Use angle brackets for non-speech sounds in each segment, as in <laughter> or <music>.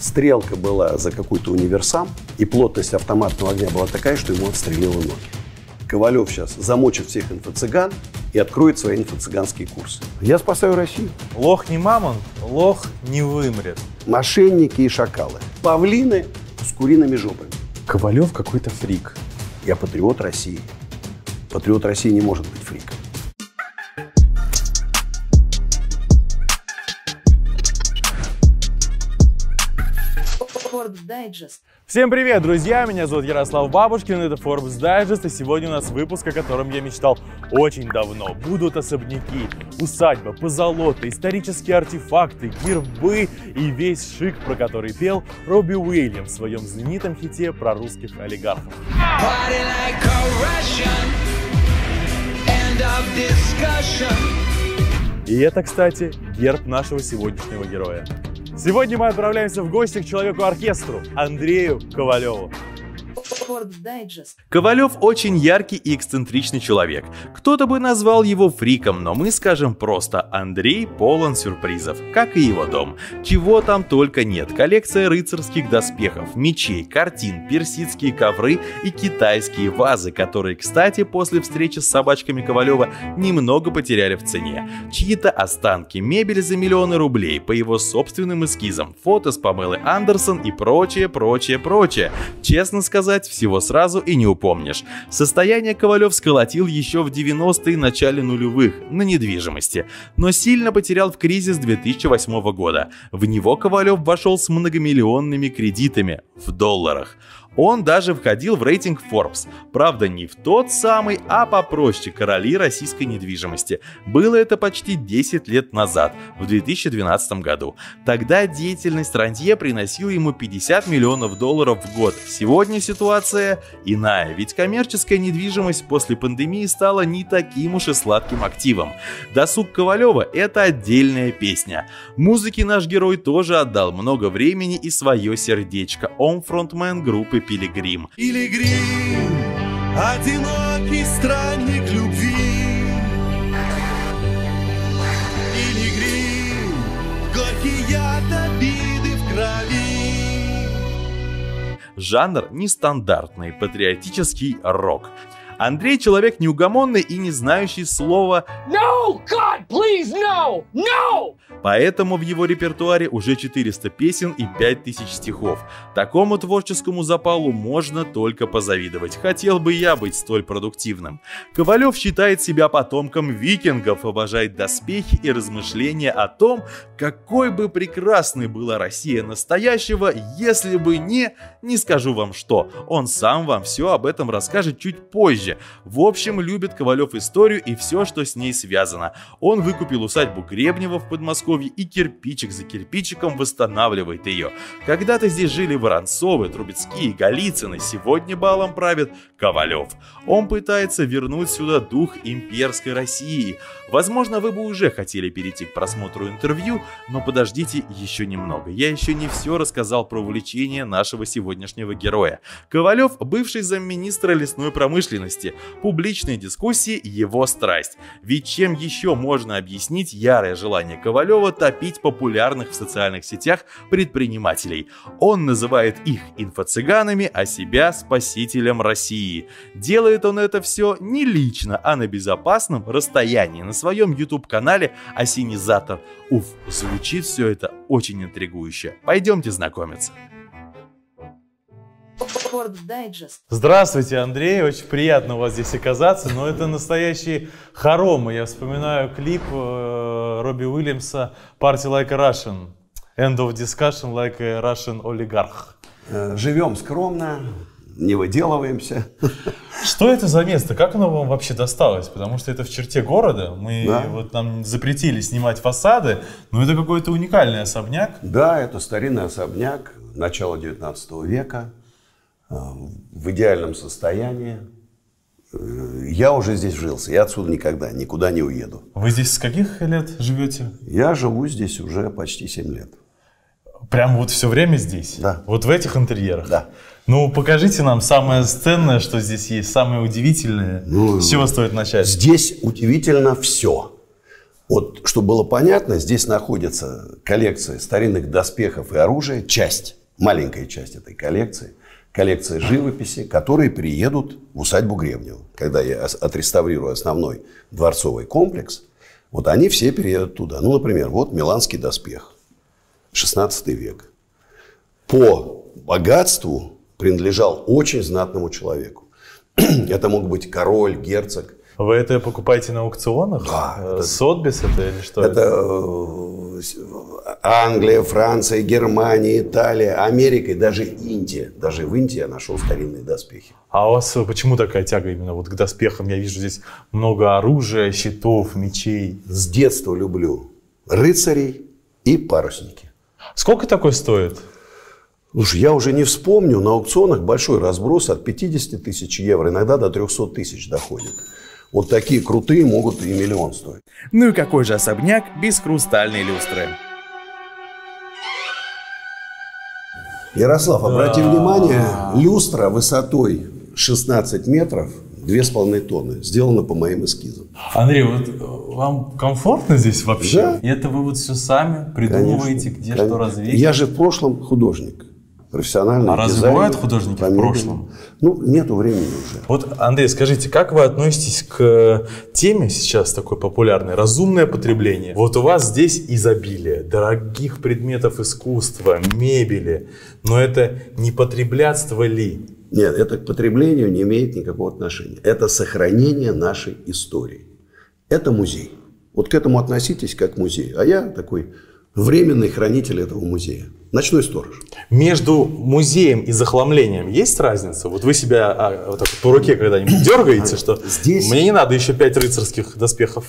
стрелка была за какой-то универсам, и плотность автоматного огня была такая, что ему отстрелило ноги. Ковалев сейчас замочит всех инфо-цыган и откроет свои инфо-цыганские курсы. Я спасаю Россию. Лох не мамон, лох не вымрет. Мошенники и шакалы. Павлины с куриными жопами. Ковалев какой-то фрик. Я патриот России. Патриот России не может быть фриком. Digest. Всем привет, друзья! Меня зовут Ярослав Бабушкин, это Forbes Digest, и сегодня у нас выпуск, о котором я мечтал очень давно. Будут особняки, усадьба, позолоты, исторические артефакты, гербы и весь шик, про который пел Робби Уильям в своем знаменитом хите про русских олигархов. И это, кстати, герб нашего сегодняшнего героя. Сегодня мы отправляемся в гости к человеку-оркестру Андрею Ковалеву. Ковалев очень яркий и эксцентричный человек. Кто-то бы назвал его фриком, но мы скажем просто, Андрей полон сюрпризов, как и его дом. Чего там только нет. Коллекция рыцарских доспехов, мечей, картин, персидские ковры и китайские вазы, которые, кстати, после встречи с собачками Ковалева немного потеряли в цене. Чьи-то останки, мебель за миллионы рублей по его собственным эскизам, фото с Памелы Андерсон и прочее, прочее, прочее. Честно сказать, сказать, всего сразу и не упомнишь. Состояние Ковалев сколотил еще в 90-е начале нулевых на недвижимости, но сильно потерял в кризис 2008 года. В него Ковалев вошел с многомиллионными кредитами в долларах – он даже входил в рейтинг Forbes. Правда, не в тот самый, а попроще короли российской недвижимости. Было это почти 10 лет назад, в 2012 году. Тогда деятельность Рантье приносила ему 50 миллионов долларов в год. Сегодня ситуация иная, ведь коммерческая недвижимость после пандемии стала не таким уж и сладким активом. Досуг Ковалева – это отдельная песня. Музыке наш герой тоже отдал много времени и свое сердечко. Он фронтмен группы Пилигрим. Пилигрим, одинокий странник любви. Пилигрим, горький яд обиды в крови. Жанр нестандартный, патриотический рок. Андрей человек неугомонный и не знающий слова «No, God, please, no! No!» Поэтому в его репертуаре уже 400 песен и 5000 стихов. Такому творческому запалу можно только позавидовать. Хотел бы я быть столь продуктивным. Ковалев считает себя потомком викингов, обожает доспехи и размышления о том, какой бы прекрасной была Россия настоящего, если бы не... Не скажу вам что, он сам вам все об этом расскажет чуть позже позже. В общем, любит Ковалев историю и все, что с ней связано. Он выкупил усадьбу Гребнева в Подмосковье и кирпичик за кирпичиком восстанавливает ее. Когда-то здесь жили Воронцовы, Трубецкие, Голицыны, сегодня балом правит Ковалев. Он пытается вернуть сюда дух имперской России, Возможно, вы бы уже хотели перейти к просмотру интервью, но подождите еще немного. Я еще не все рассказал про увлечение нашего сегодняшнего героя. Ковалев – бывший замминистра лесной промышленности. Публичные дискуссии – его страсть. Ведь чем еще можно объяснить ярое желание Ковалева топить популярных в социальных сетях предпринимателей? Он называет их инфо-цыганами, а себя – спасителем России. Делает он это все не лично, а на безопасном расстоянии, на своем YouTube-канале «Осенизатор Уф». Звучит все это очень интригующе. Пойдемте знакомиться. Здравствуйте, Андрей. Очень приятно у вас здесь оказаться. Но это настоящие хоромы. Я вспоминаю клип э, Робби Уильямса «Party like a Russian». End of discussion like a Russian oligarch. Э, Живем скромно, не выделываемся. Что это за место? Как оно вам вообще досталось? Потому что это в черте города. Мы да. вот нам запретили снимать фасады, но это какой-то уникальный особняк. Да, это старинный особняк начала 19 века э, в идеальном состоянии. Э, я уже здесь жился, я отсюда никогда, никуда не уеду. Вы здесь с каких лет живете? Я живу здесь уже почти 7 лет. Прям вот все время здесь? Да. Вот в этих интерьерах? Да. Ну, покажите нам самое ценное, что здесь есть, самое удивительное. Ну, с чего стоит начать? Здесь удивительно все. Вот, чтобы было понятно, здесь находится коллекция старинных доспехов и оружия, часть, маленькая часть этой коллекции, коллекция живописи, которые приедут в усадьбу Гребнева. Когда я отреставрирую основной дворцовый комплекс, вот они все переедут туда. Ну, например, вот миланский доспех, 16 век. По богатству принадлежал очень знатному человеку. <clears throat> это мог быть король, герцог. Вы это покупаете на аукционах? Да. Э, это... Сотбис это или что? это э, Англия, Франция, Германия, Италия, Америка и даже Индия. Даже в Индии я нашел старинные доспехи. А у вас э, почему такая тяга именно вот к доспехам? Я вижу здесь много оружия, щитов, мечей. С детства люблю рыцарей и парусники. Сколько такой стоит? Уж я уже не вспомню, на аукционах большой разброс от 50 тысяч евро, иногда до 300 тысяч доходит. Вот такие крутые могут и миллион стоить. Ну и какой же особняк без хрустальной люстры? Ярослав, обрати внимание, люстра высотой 16 метров, 2,5 тонны, сделана по моим эскизам. Андрей, вот вам комфортно здесь вообще? Да. И это вы вот все сами придумываете, конечно, где конечно. что развить? Я же в прошлом художник профессиональные А разве бывают художники в прошлом? Ну, нету времени уже. Вот, Андрей, скажите, как вы относитесь к э, теме сейчас такой популярной? Разумное потребление. Вот у вас здесь изобилие дорогих предметов искусства, мебели. Но это не потреблятство ли? Нет, это к потреблению не имеет никакого отношения. Это сохранение нашей истории. Это музей. Вот к этому относитесь как к музею. А я такой временный хранитель этого музея. Ночной сторож. Между музеем и захламлением есть разница? Вот вы себя а, вот так, по руке когда-нибудь дергаете, что Здесь... мне не надо еще пять рыцарских доспехов?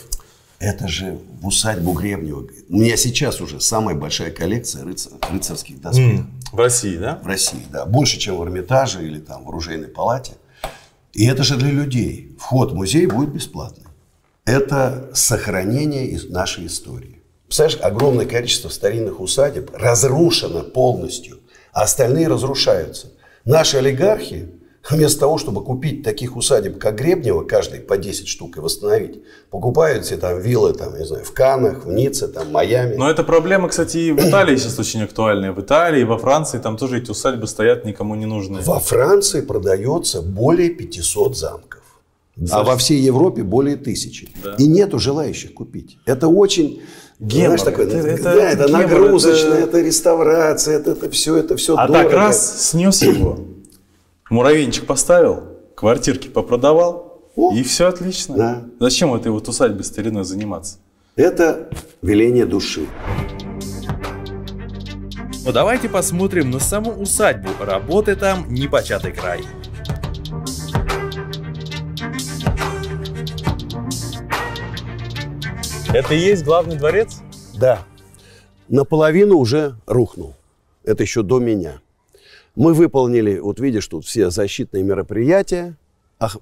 Это же в усадьбу Гребнева. У меня сейчас уже самая большая коллекция рыцар... рыцарских доспехов. Mm. В России, да? В России, да. Больше, чем в Эрмитаже или там в оружейной палате. И это же для людей. Вход в музей будет бесплатный. Это сохранение нашей истории. Представляешь, огромное количество старинных усадеб разрушено полностью, а остальные разрушаются. Наши олигархи, вместо того, чтобы купить таких усадеб, как Гребнева, каждый по 10 штук и восстановить, покупают себе там виллы, там, не знаю, в Канах, в Ницце, там, Майами. Но эта проблема, кстати, и в Италии сейчас очень актуальная. В Италии, во Франции, там тоже эти усадьбы стоят никому не нужны. Во Франции продается более 500 замков. Да. А во всей Европе более тысячи. Да. И нету желающих купить. Это очень Гемор. Знаешь, такой, это, это, да, это гемор, нагрузочная, это... это реставрация, это, это все, это все А дорого. так раз, снес его, муравейничек поставил, квартирки попродавал, О, и все отлично. Да. Зачем вот его вот усадьбой стариной заниматься? Это веление души. Ну давайте посмотрим на саму усадьбу. Работы там непочатый край. Это и есть главный дворец? Да. Наполовину уже рухнул. Это еще до меня. Мы выполнили, вот видишь, тут все защитные мероприятия,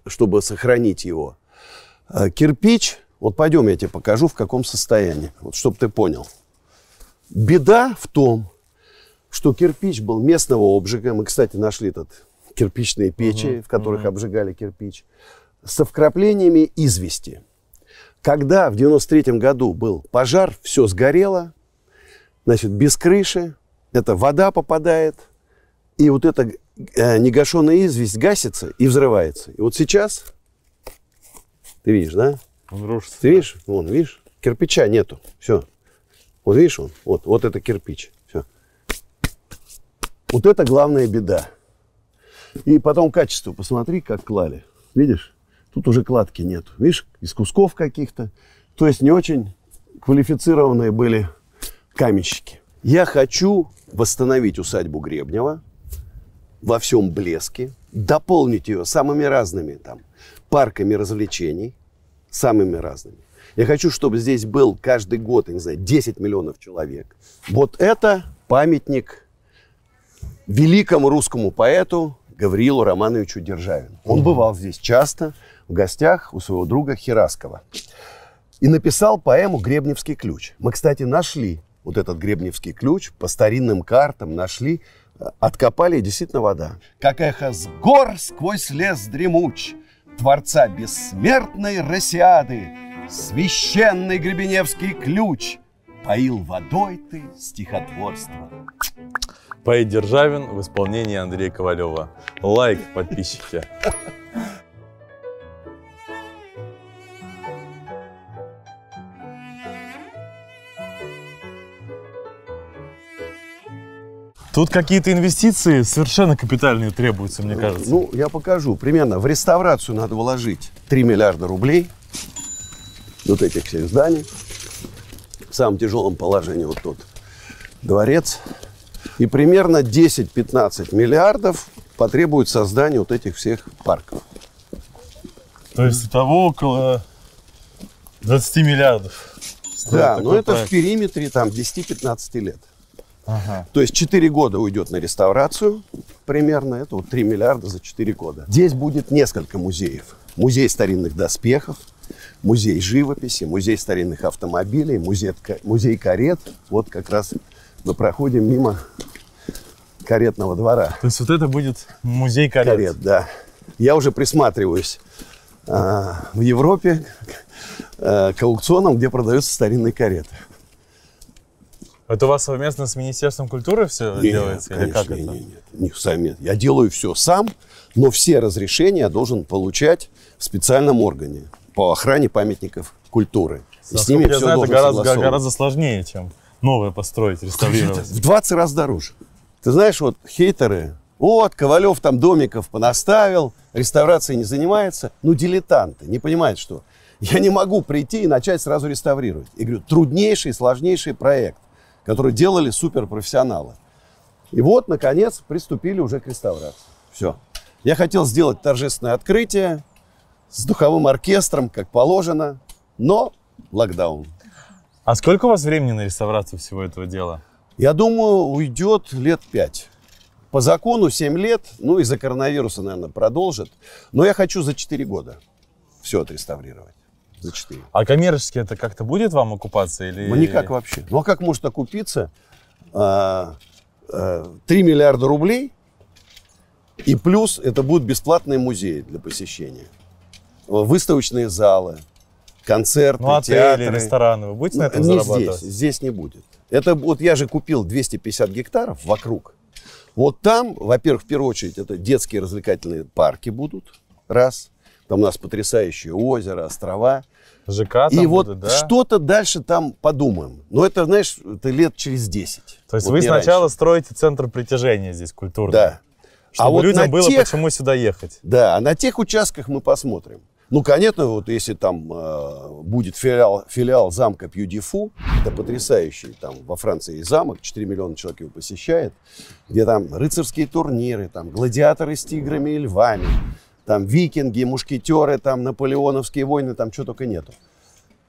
чтобы сохранить его. А, кирпич, вот пойдем я тебе покажу, в каком состоянии, вот чтобы ты понял. Беда в том, что кирпич был местного обжига. Мы, кстати, нашли этот кирпичные печи, угу, в которых угу. обжигали кирпич, со вкраплениями извести. Когда в 93 году был пожар, все сгорело, значит, без крыши, это вода попадает, и вот эта э, негашенная известь гасится и взрывается. И вот сейчас, ты видишь, да? Он рушится. Ты видишь? Вон, видишь? Кирпича нету. Все. Вот видишь он? Вот, вот это кирпич. Все. Вот это главная беда. И потом качество. Посмотри, как клали. Видишь? Тут уже кладки нет. Видишь, из кусков каких-то. То есть не очень квалифицированные были каменщики. Я хочу восстановить усадьбу Гребнева во всем блеске, дополнить ее самыми разными там парками развлечений, самыми разными. Я хочу, чтобы здесь был каждый год, я не знаю, 10 миллионов человек. Вот это памятник великому русскому поэту Гаврилу Романовичу Державину. Он бывал здесь часто, в гостях у своего друга Хераскова. И написал поэму «Гребневский ключ». Мы, кстати, нашли вот этот гребневский ключ, по старинным картам нашли, э, откопали, и действительно вода. Как эхо с гор сквозь лес дремуч, Творца бессмертной Россиады, Священный Гребеневский ключ, Поил водой ты стихотворство. Поэт Державин в исполнении Андрея Ковалева. Лайк, подписчики. <laughs> Тут какие-то инвестиции совершенно капитальные требуются, мне кажется. Ну, я покажу. Примерно в реставрацию надо вложить 3 миллиарда рублей. Вот этих всех зданий. В самом тяжелом положении вот тот дворец. И примерно 10-15 миллиардов потребует создания вот этих всех парков. То есть того около 20 миллиардов. Да, но это проект. в периметре там 10-15 лет. Ага. То есть 4 года уйдет на реставрацию примерно. Это вот 3 миллиарда за 4 года. Здесь будет несколько музеев. Музей старинных доспехов, музей живописи, музей старинных автомобилей, музей, музей карет. Вот как раз мы проходим мимо каретного двора. То есть вот это будет музей карет? Карет, да. Я уже присматриваюсь э, в Европе э, к аукционам, где продаются старинные кареты. Это у вас совместно с Министерством культуры все нет, делается? Конечно, или как нет, это? Нет, нет, не совместно. Я делаю все сам, но все разрешения должен получать в специальном органе по охране памятников культуры. И с ними я все знаю, это гораздо, гораздо сложнее, чем новое построить, реставрировать. В 20 раз дороже. Ты знаешь, вот хейтеры, вот, Ковалев там домиков понаставил, реставрацией не занимается. Ну, дилетанты, не понимают, что я не могу прийти и начать сразу реставрировать. И говорю, труднейший, сложнейший проект которые делали суперпрофессионалы. И вот, наконец, приступили уже к реставрации. Все. Я хотел сделать торжественное открытие с духовым оркестром, как положено, но локдаун. А сколько у вас времени на реставрацию всего этого дела? Я думаю, уйдет лет пять. По закону 7 лет, ну и за коронавируса, наверное, продолжит. Но я хочу за 4 года все отреставрировать за 4. А коммерчески это как-то будет вам окупаться? Или... Ну, никак вообще. Ну, а как может окупиться а, а, 3 миллиарда рублей, и плюс это будут бесплатные музеи для посещения, выставочные залы, концерты, ну, отели, театры. рестораны. Вы будете ну, на этом не зарабатывать? здесь, здесь не будет. Это вот я же купил 250 гектаров вокруг. Вот там, во-первых, в первую очередь, это детские развлекательные парки будут, раз. Там у нас потрясающее озеро, острова. ЖК там И вот да? что-то дальше там подумаем. Но это, знаешь, это лет через 10. То есть вот вы сначала раньше. строите центр притяжения здесь культурный. Да. Чтобы а вот людям было тех, почему сюда ехать. Да, а на тех участках мы посмотрим. Ну, конечно, вот если там э, будет филиал, филиал замка Пьюдифу, это потрясающий там во Франции замок, 4 миллиона человек его посещает, где там рыцарские турниры, там гладиаторы с тиграми и львами, там викинги, мушкетеры, там наполеоновские войны, там что только нету.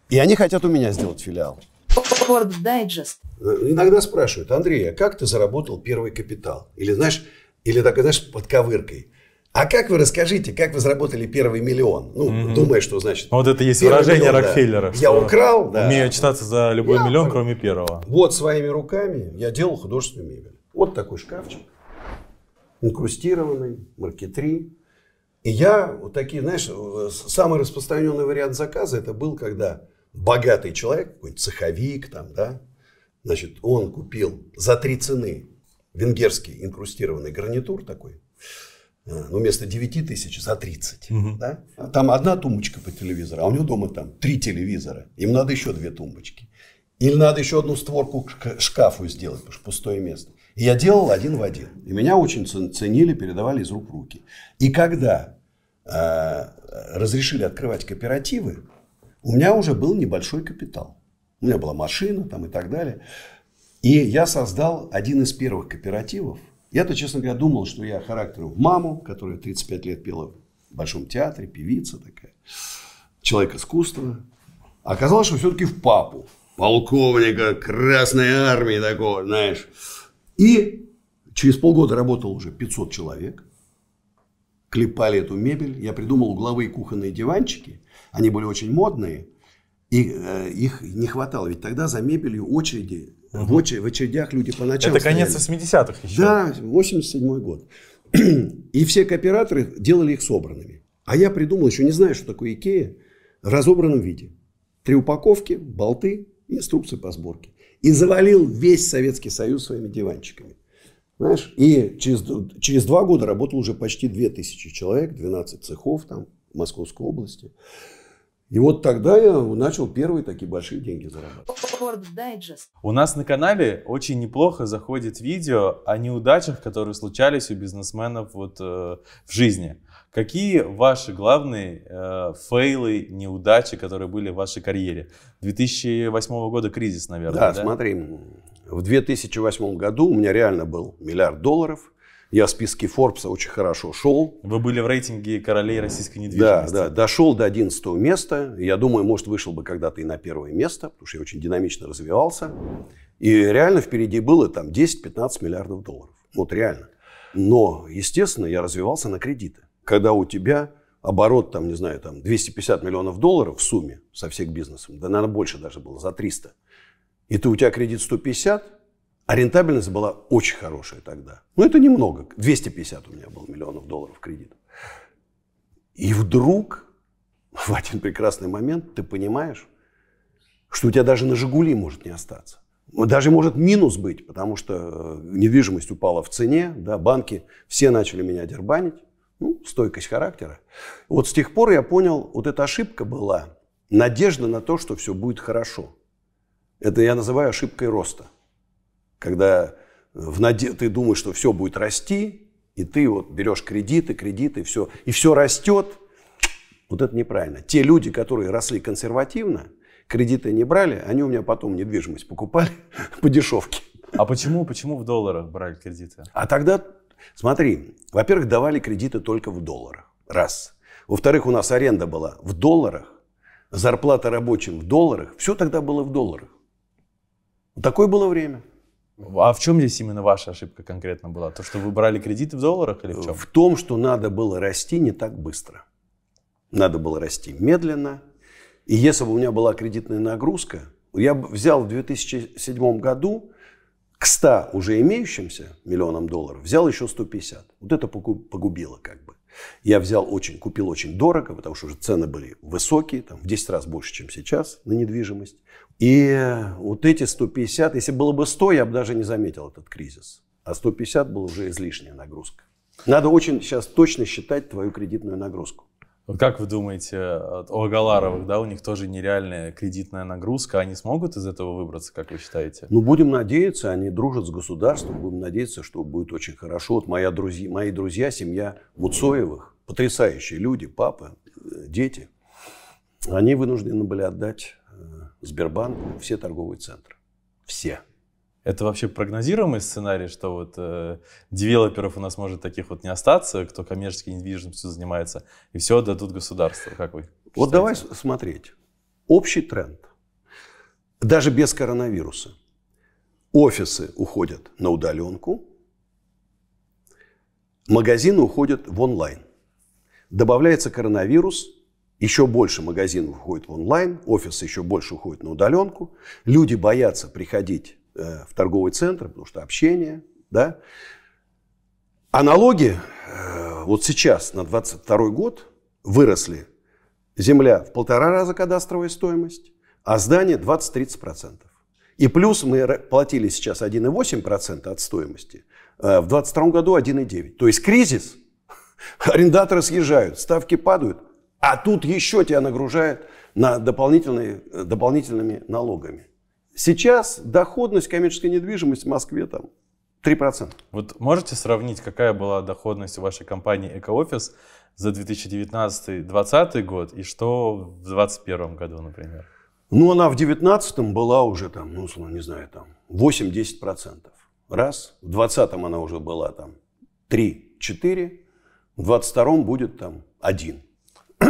И они хотят у меня сделать филиал. Э, иногда спрашивают, Андрей, а как ты заработал первый капитал? Или, знаешь, или так, знаешь, под ковыркой. А как вы расскажите, как вы заработали первый миллион? Ну, mm-hmm. думая, что значит. Вот это есть выражение миллион, Рокфеллера. Да. Я украл, да. Умею читаться за любой я, миллион, кроме первого. Вот своими руками я делал художественную мебель. Вот такой шкафчик, инкрустированный, маркетри, и я, вот такие, знаешь, э, самый распространенный вариант заказа, это был, когда богатый человек, какой-нибудь цеховик там, да, значит, он купил за три цены венгерский инкрустированный гарнитур такой, э, ну, вместо 9 тысяч за 30. Угу. Да? Там одна тумбочка по телевизору, а у него дома там три телевизора. Им надо еще две тумбочки. Или надо еще одну створку к шкафу сделать, потому что пустое место. И я делал один в один. И меня очень ценили, передавали из рук в руки. И когда Э, разрешили открывать кооперативы, у меня уже был небольшой капитал. У меня была машина там и так далее. И я создал один из первых кооперативов. Я-то, честно говоря, думал, что я характером в маму, которая 35 лет пела в Большом театре, певица такая, человек искусства. А оказалось, что все-таки в папу, полковника Красной Армии такого, знаешь. И через полгода работал уже 500 человек клепали эту мебель. Я придумал угловые кухонные диванчики. Они были очень модные. И э, их не хватало. Ведь тогда за мебелью очереди, угу. в, очер- в очередях люди по ночам Это стояли. конец 80-х еще. Да, 87-й год. И все кооператоры делали их собранными. А я придумал, еще не знаю, что такое Икея, в разобранном виде. Три упаковки, болты, инструкции по сборке. И завалил весь Советский Союз своими диванчиками. Знаешь, и через, через два года работало уже почти 2000 человек, 12 цехов там в Московской области. И вот тогда я начал первые такие большие деньги зарабатывать. У нас на канале очень неплохо заходит видео о неудачах, которые случались у бизнесменов вот, э, в жизни. Какие ваши главные э, фейлы, неудачи, которые были в вашей карьере? 2008 года кризис, наверное. Да, да? смотри, в 2008 году у меня реально был миллиард долларов. Я в списке Форбса очень хорошо шел. Вы были в рейтинге королей российской недвижимости. Да, да. Дошел до 11 места. Я думаю, может, вышел бы когда-то и на первое место, потому что я очень динамично развивался. И реально впереди было там 10-15 миллиардов долларов. Вот реально. Но, естественно, я развивался на кредиты. Когда у тебя оборот, там, не знаю, там 250 миллионов долларов в сумме со всех бизнесом, да, наверное, больше даже было, за 300 и ты у тебя кредит 150, а рентабельность была очень хорошая тогда. Ну, это немного. 250 у меня было миллионов долларов кредита. И вдруг <laughs> в один прекрасный момент ты понимаешь, что у тебя даже на «Жигули» может не остаться. Даже может минус быть, потому что э, недвижимость упала в цене, да, банки все начали меня дербанить, ну, стойкость характера. Вот с тех пор я понял, вот эта ошибка была, надежда на то, что все будет хорошо. Это я называю ошибкой роста. Когда э, в наде... ты думаешь, что все будет расти, и ты вот берешь кредиты, кредиты, все, и все растет. Вот это неправильно. Те люди, которые росли консервативно, кредиты не брали, они у меня потом недвижимость покупали <laughs> по дешевке. А почему, почему в долларах брали кредиты? А тогда, смотри, во-первых, давали кредиты только в долларах. Раз. Во-вторых, у нас аренда была в долларах, зарплата рабочим в долларах, все тогда было в долларах. Такое было время. А в чем здесь именно ваша ошибка конкретно была? То, что вы брали кредиты в долларах или в чем? В том, что надо было расти не так быстро. Надо было расти медленно. И если бы у меня была кредитная нагрузка, я взял в 2007 году к 100 уже имеющимся миллионам долларов, взял еще 150. Вот это погубило как бы. Я взял очень, купил очень дорого, потому что уже цены были высокие, там, в 10 раз больше, чем сейчас на недвижимость. И вот эти 150, если было бы 100, я бы даже не заметил этот кризис. А 150 был уже излишняя нагрузка. Надо очень сейчас точно считать твою кредитную нагрузку. Как вы думаете, у Агаларовых, да, у них тоже нереальная кредитная нагрузка, они смогут из этого выбраться, как вы считаете? Ну, будем надеяться, они дружат с государством, будем надеяться, что будет очень хорошо. Вот моя друзья, мои друзья, семья Муцоевых, потрясающие люди, папа, э, дети, они вынуждены были отдать Сбербанку, все торговые центры. Все. Это вообще прогнозируемый сценарий, что вот э, девелоперов у нас может таких вот не остаться, кто коммерческой недвижимостью занимается, и все отдадут государству, как вы? Считаете? Вот давай смотреть. Общий тренд. Даже без коронавируса. Офисы уходят на удаленку, магазины уходят в онлайн. Добавляется коронавирус, еще больше магазинов уходит в онлайн, офисы еще больше уходят на удаленку. Люди боятся приходить э, в торговый центр, потому что общение, да. А налоги э, вот сейчас, на 22 год, выросли. Земля в полтора раза кадастровая стоимость, а здание 20-30%. И плюс мы платили сейчас 1,8% от стоимости, э, в 2022 году 1,9%. То есть кризис, <laughs> арендаторы съезжают, ставки падают, а тут еще тебя нагружают на дополнительные, э, дополнительными налогами. Сейчас доходность коммерческой недвижимости в Москве там 3%. Вот можете сравнить, какая была доходность у вашей компании «Экоофис» за 2019-2020 год и что в 2021 году, например? Ну, она в 2019 была уже там, ну, условно, не знаю, там 8-10%. Раз. В 2020 она уже была там 3-4. В 2022 будет там 1.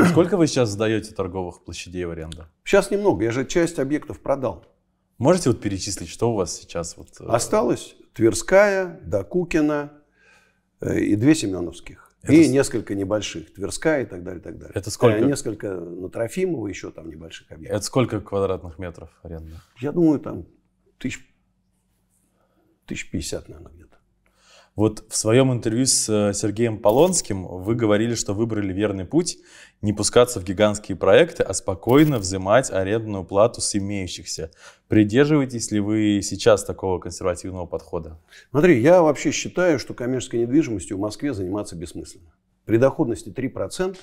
<clears throat> Сколько вы сейчас сдаете торговых площадей в аренду? Сейчас немного, я же часть объектов продал. Можете вот перечислить, что у вас сейчас? Вот... Э, Осталось Тверская, Докукина э, и две Семеновских. Это... И несколько небольших, Тверская и так далее, и так далее. Это сколько? Э, несколько на Трофимова, еще там небольших объектов. Это сколько квадратных метров аренды? Я думаю, там тысяч, тысяч пятьдесят, наверное, где-то. Вот в своем интервью с Сергеем Полонским вы говорили, что выбрали верный путь не пускаться в гигантские проекты, а спокойно взимать арендную плату с имеющихся. Придерживаетесь ли вы сейчас такого консервативного подхода? Смотри, я вообще считаю, что коммерческой недвижимостью в Москве заниматься бессмысленно. При доходности 3%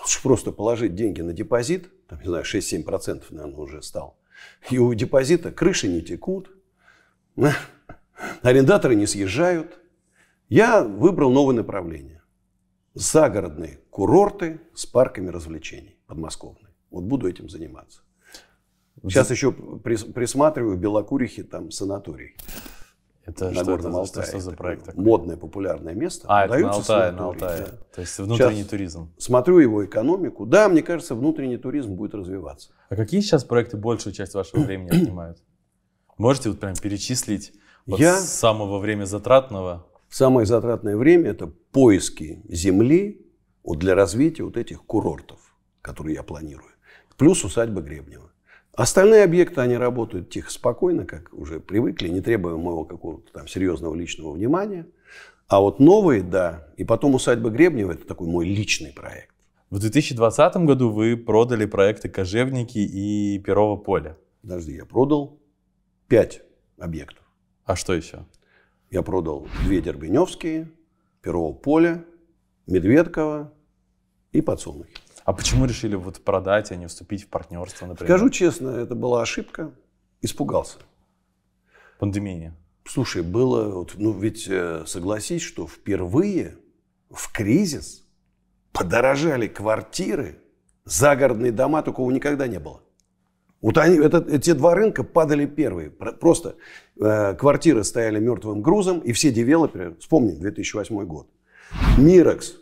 лучше просто положить деньги на депозит, там, не знаю, 6-7% наверное уже стал, и у депозита крыши не текут, <laughs> арендаторы не съезжают. Я выбрал новое направление загородные курорты с парками развлечений подмосковные. Вот буду этим заниматься. Сейчас еще присматриваю Белокурихи, там санаторий. Это на что, Горном это, Алтае. что за проект такой? Модное, популярное место. А, это на Алтае, на Алтае. Да. То есть внутренний сейчас туризм. Смотрю его экономику. Да, мне кажется, внутренний туризм будет развиваться. А какие сейчас проекты большую часть вашего времени занимают? Можете вот прям перечислить вот Я... с самого время затратного Самое затратное время – это поиски земли вот для развития вот этих курортов, которые я планирую. Плюс усадьба Гребнева. Остальные объекты, они работают тихо, спокойно, как уже привыкли, не требуя моего какого-то там серьезного личного внимания. А вот новые, да. И потом усадьба Гребнева – это такой мой личный проект. В 2020 году вы продали проекты «Кожевники» и «Перово поле». Подожди, я продал пять объектов. А что еще? Я продал две Дербеневские, Первого поля, Медведкова и подсолнухи. А почему решили вот продать, а не вступить в партнерство, например? Скажу честно, это была ошибка. Испугался. Пандемия. Слушай, было, вот, ну ведь э, согласись, что впервые в кризис подорожали квартиры, загородные дома, такого никогда не было. Вот они, это, эти два рынка падали первые. Просто э, квартиры стояли мертвым грузом, и все девелоперы, вспомни, 2008 год, Мирекс,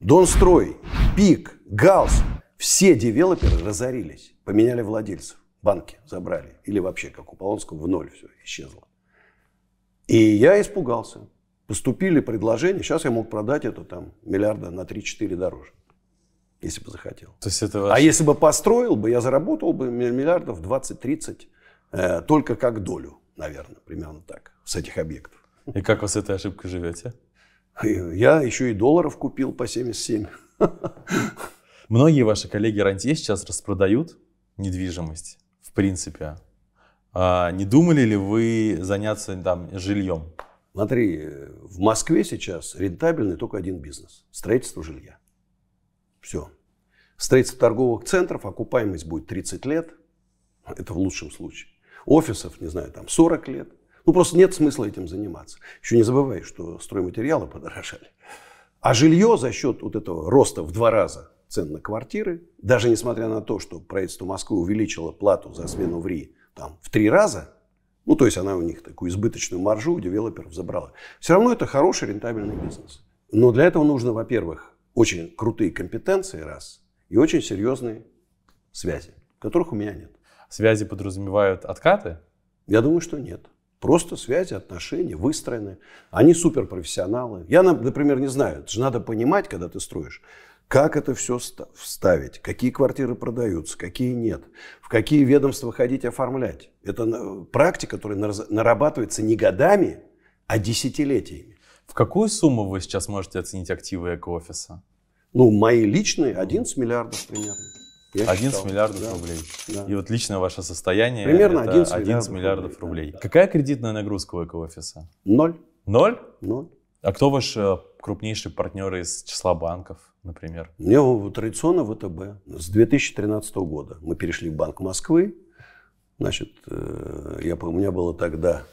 Донстрой, Пик, Галс, все девелоперы разорились, поменяли владельцев, банки забрали. Или вообще, как у Полонского, в ноль все исчезло. И я испугался. Поступили предложения, сейчас я мог продать это там миллиарда на 3-4 дороже если бы захотел. То есть это ваш... А если бы построил бы, я заработал бы миллиардов 20-30 э, только как долю, наверное, примерно так, с этих объектов. И как вы с этой ошибкой живете? Я еще и долларов купил по 77. Многие ваши коллеги рантье сейчас распродают недвижимость, в принципе. А не думали ли вы заняться там жильем? Смотри, э, в Москве сейчас рентабельный только один бизнес – строительство жилья. Все. Строительство торговых центров, окупаемость будет 30 лет. Это в лучшем случае. Офисов, не знаю, там 40 лет. Ну, просто нет смысла этим заниматься. Еще не забывай, что стройматериалы подорожали. А жилье за счет вот этого роста в два раза цен на квартиры, даже несмотря на то, что правительство Москвы увеличило плату за смену в РИ там, в три раза, ну, то есть она у них такую избыточную маржу у девелоперов забрала. Все равно это хороший рентабельный бизнес. Но для этого нужно, во-первых, очень крутые компетенции, раз, и очень серьезные связи, которых у меня нет. Связи подразумевают откаты? Я думаю, что нет. Просто связи, отношения выстроены. Они суперпрофессионалы. Я, например, не знаю. Это же надо понимать, когда ты строишь, как это все вставить, какие квартиры продаются, какие нет, в какие ведомства ходить оформлять. Это практика, которая нарабатывается не годами, а десятилетиями. В какую сумму вы сейчас можете оценить активы эко-офиса? Ну, мои личные 11 миллиардов примерно. Я 11 считал. миллиардов да. рублей. Да. И вот личное ваше состояние Примерно это 11, 11 миллиардов, рублей. рублей. Да. Какая кредитная нагрузка у эко-офиса? Ноль. Ноль? Ноль. А кто ваш э, крупнейший партнер из числа банков, например? У Мне традиционно ВТБ. С 2013 года мы перешли в Банк Москвы. Значит, э, я, у меня было тогда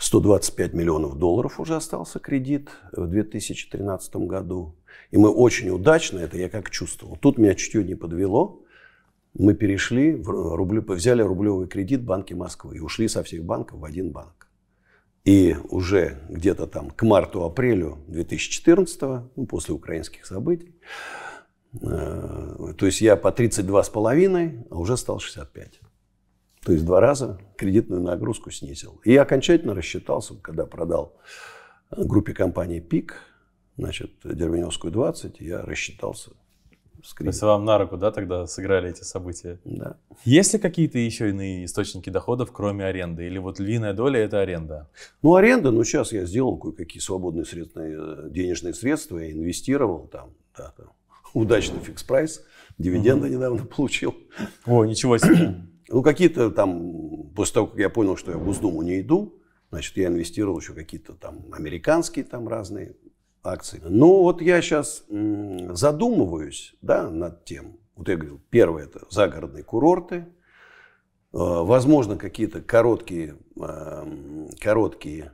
125 миллионов долларов уже остался кредит в 2013 году. И мы очень удачно, это я как чувствовал. Тут меня чуть-чуть не подвело. Мы перешли, в рублю, взяли рублевый кредит банки Москвы и ушли со всех банков в один банк. И уже где-то там к марту-апрелю 2014, ну, после украинских событий, э, то есть я по 32,5, а уже стал 65. То есть два раза кредитную нагрузку снизил. И окончательно рассчитался, когда продал э, группе компании «Пик», значит, Дервеневскую 20, я рассчитался скрипт. То есть вам на руку, да, тогда сыграли эти события? Да. Есть ли какие-то еще иные источники доходов, кроме аренды? Или вот львиная доля – это аренда? Ну, аренда, ну, сейчас я сделал кое-какие свободные средства, э, денежные средства, я инвестировал там, да, там <laughs> удачно фикс-прайс, дивиденды угу. недавно <laughs> получил. О, ничего себе. Ну, какие-то там, после того, как я понял, что я в Госдуму не иду, значит, я инвестировал еще какие-то там американские там разные акции. Но ну, вот я сейчас задумываюсь, да, над тем. Вот я говорил, первое это загородные курорты, э, возможно, какие-то короткие, эм, короткие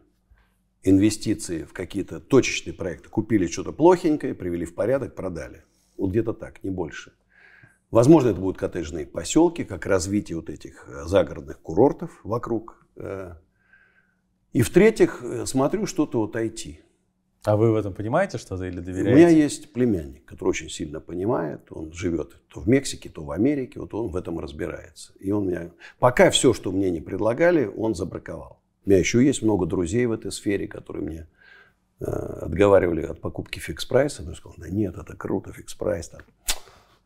инвестиции в какие-то точечные проекты. Купили что-то плохенькое, привели в порядок, продали. Вот где-то так, не больше. Возможно, это будут коттеджные поселки, как развитие вот этих э, загородных курортов вокруг. Э. И в-третьих, э, смотрю что-то от IT. А вы в этом понимаете что-то или доверяете? У меня есть племянник, который очень сильно понимает. Он живет то в Мексике, то в Америке. Вот он в этом разбирается. И он меня... Пока все, что мне не предлагали, он забраковал. У меня еще есть много друзей в этой сфере, которые мне э, отговаривали от покупки фикс-прайса. Но я сказал, да нет, это круто, фикс-прайс.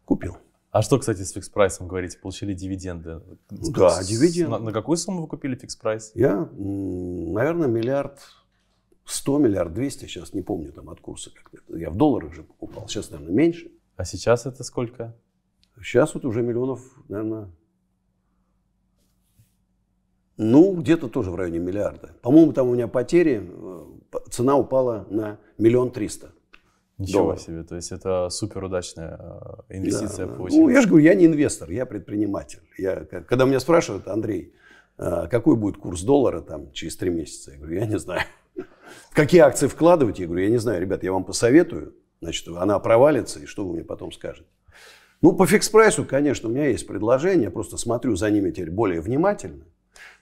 Купил. А что, кстати, с фикс-прайсом говорите? Получили дивиденды? Да, с, дивиденды. На, на какую сумму вы купили фикс-прайс? Я, наверное, миллиард 100 миллиард 200, сейчас не помню там от курса. Как-то. Я в долларах же покупал, сейчас, наверное, меньше. А сейчас это сколько? Сейчас вот уже миллионов, наверное, ну, где-то тоже в районе миллиарда. По-моему, там у меня потери, э, цена упала на миллион триста. Ничего долларов. себе, то есть это супер удачная э, инвестиция да. получилась. Ну, я же говорю, я не инвестор, я предприниматель. Я, когда меня спрашивают, Андрей, э, какой будет курс доллара там через три месяца, я говорю, я не знаю. <laughs> какие акции вкладывать, я говорю, я не знаю, ребят, я вам посоветую, значит, она провалится, и что вы мне потом скажете? Ну, по фикс-прайсу, конечно, у меня есть предложение, я просто смотрю за ними теперь более внимательно,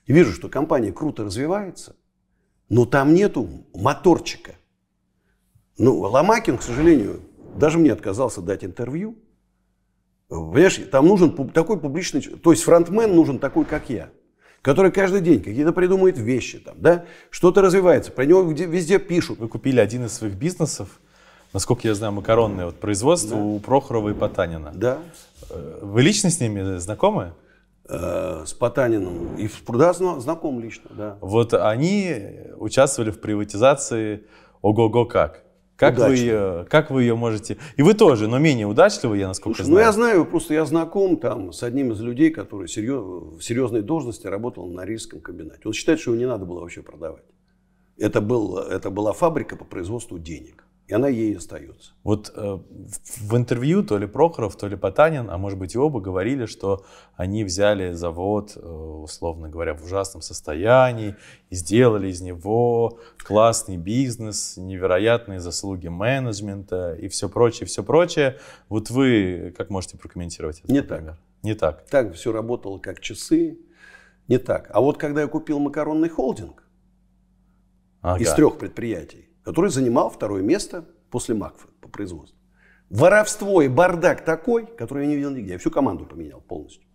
и вижу, что компания круто развивается, но там нету моторчика. Ну, Ломакин, к сожалению, даже мне отказался дать интервью. Понимаешь, там нужен такой публичный... То есть фронтмен нужен такой, как я который каждый день какие-то придумывает вещи, там, да, что-то развивается, про него везде пишут. Вы купили один из своих бизнесов, насколько я знаю, макаронное вот, производство да. у Прохорова и Потанина. Да. Э, вы лично с ними знакомы? Э, с Потаниным и с да, знаком лично, да. Вот они участвовали в приватизации ого-го как. Как вы, ее, как вы ее можете... И вы тоже, но менее удачливы, я насколько Слушай, ну, знаю. Ну, я знаю, просто я знаком там с одним из людей, который серьез, в серьезной должности работал на рижском комбинате. Он считает, что его не надо было вообще продавать. Это, был, это была фабрика по производству денег и она ей остается. Вот э, в интервью то ли Прохоров, то ли Потанин, а может быть и оба говорили, что они взяли завод, э, условно говоря, в ужасном состоянии, и сделали из него классный бизнес, невероятные заслуги менеджмента и все прочее, все прочее. Вот вы как можете прокомментировать это? Не например? так. Не так. Так все работало как часы, не так. А вот когда я купил макаронный холдинг ага. из трех предприятий, который занимал второе место после Макфа по производству. Воровство и бардак такой, который я не видел нигде. Я всю команду поменял полностью.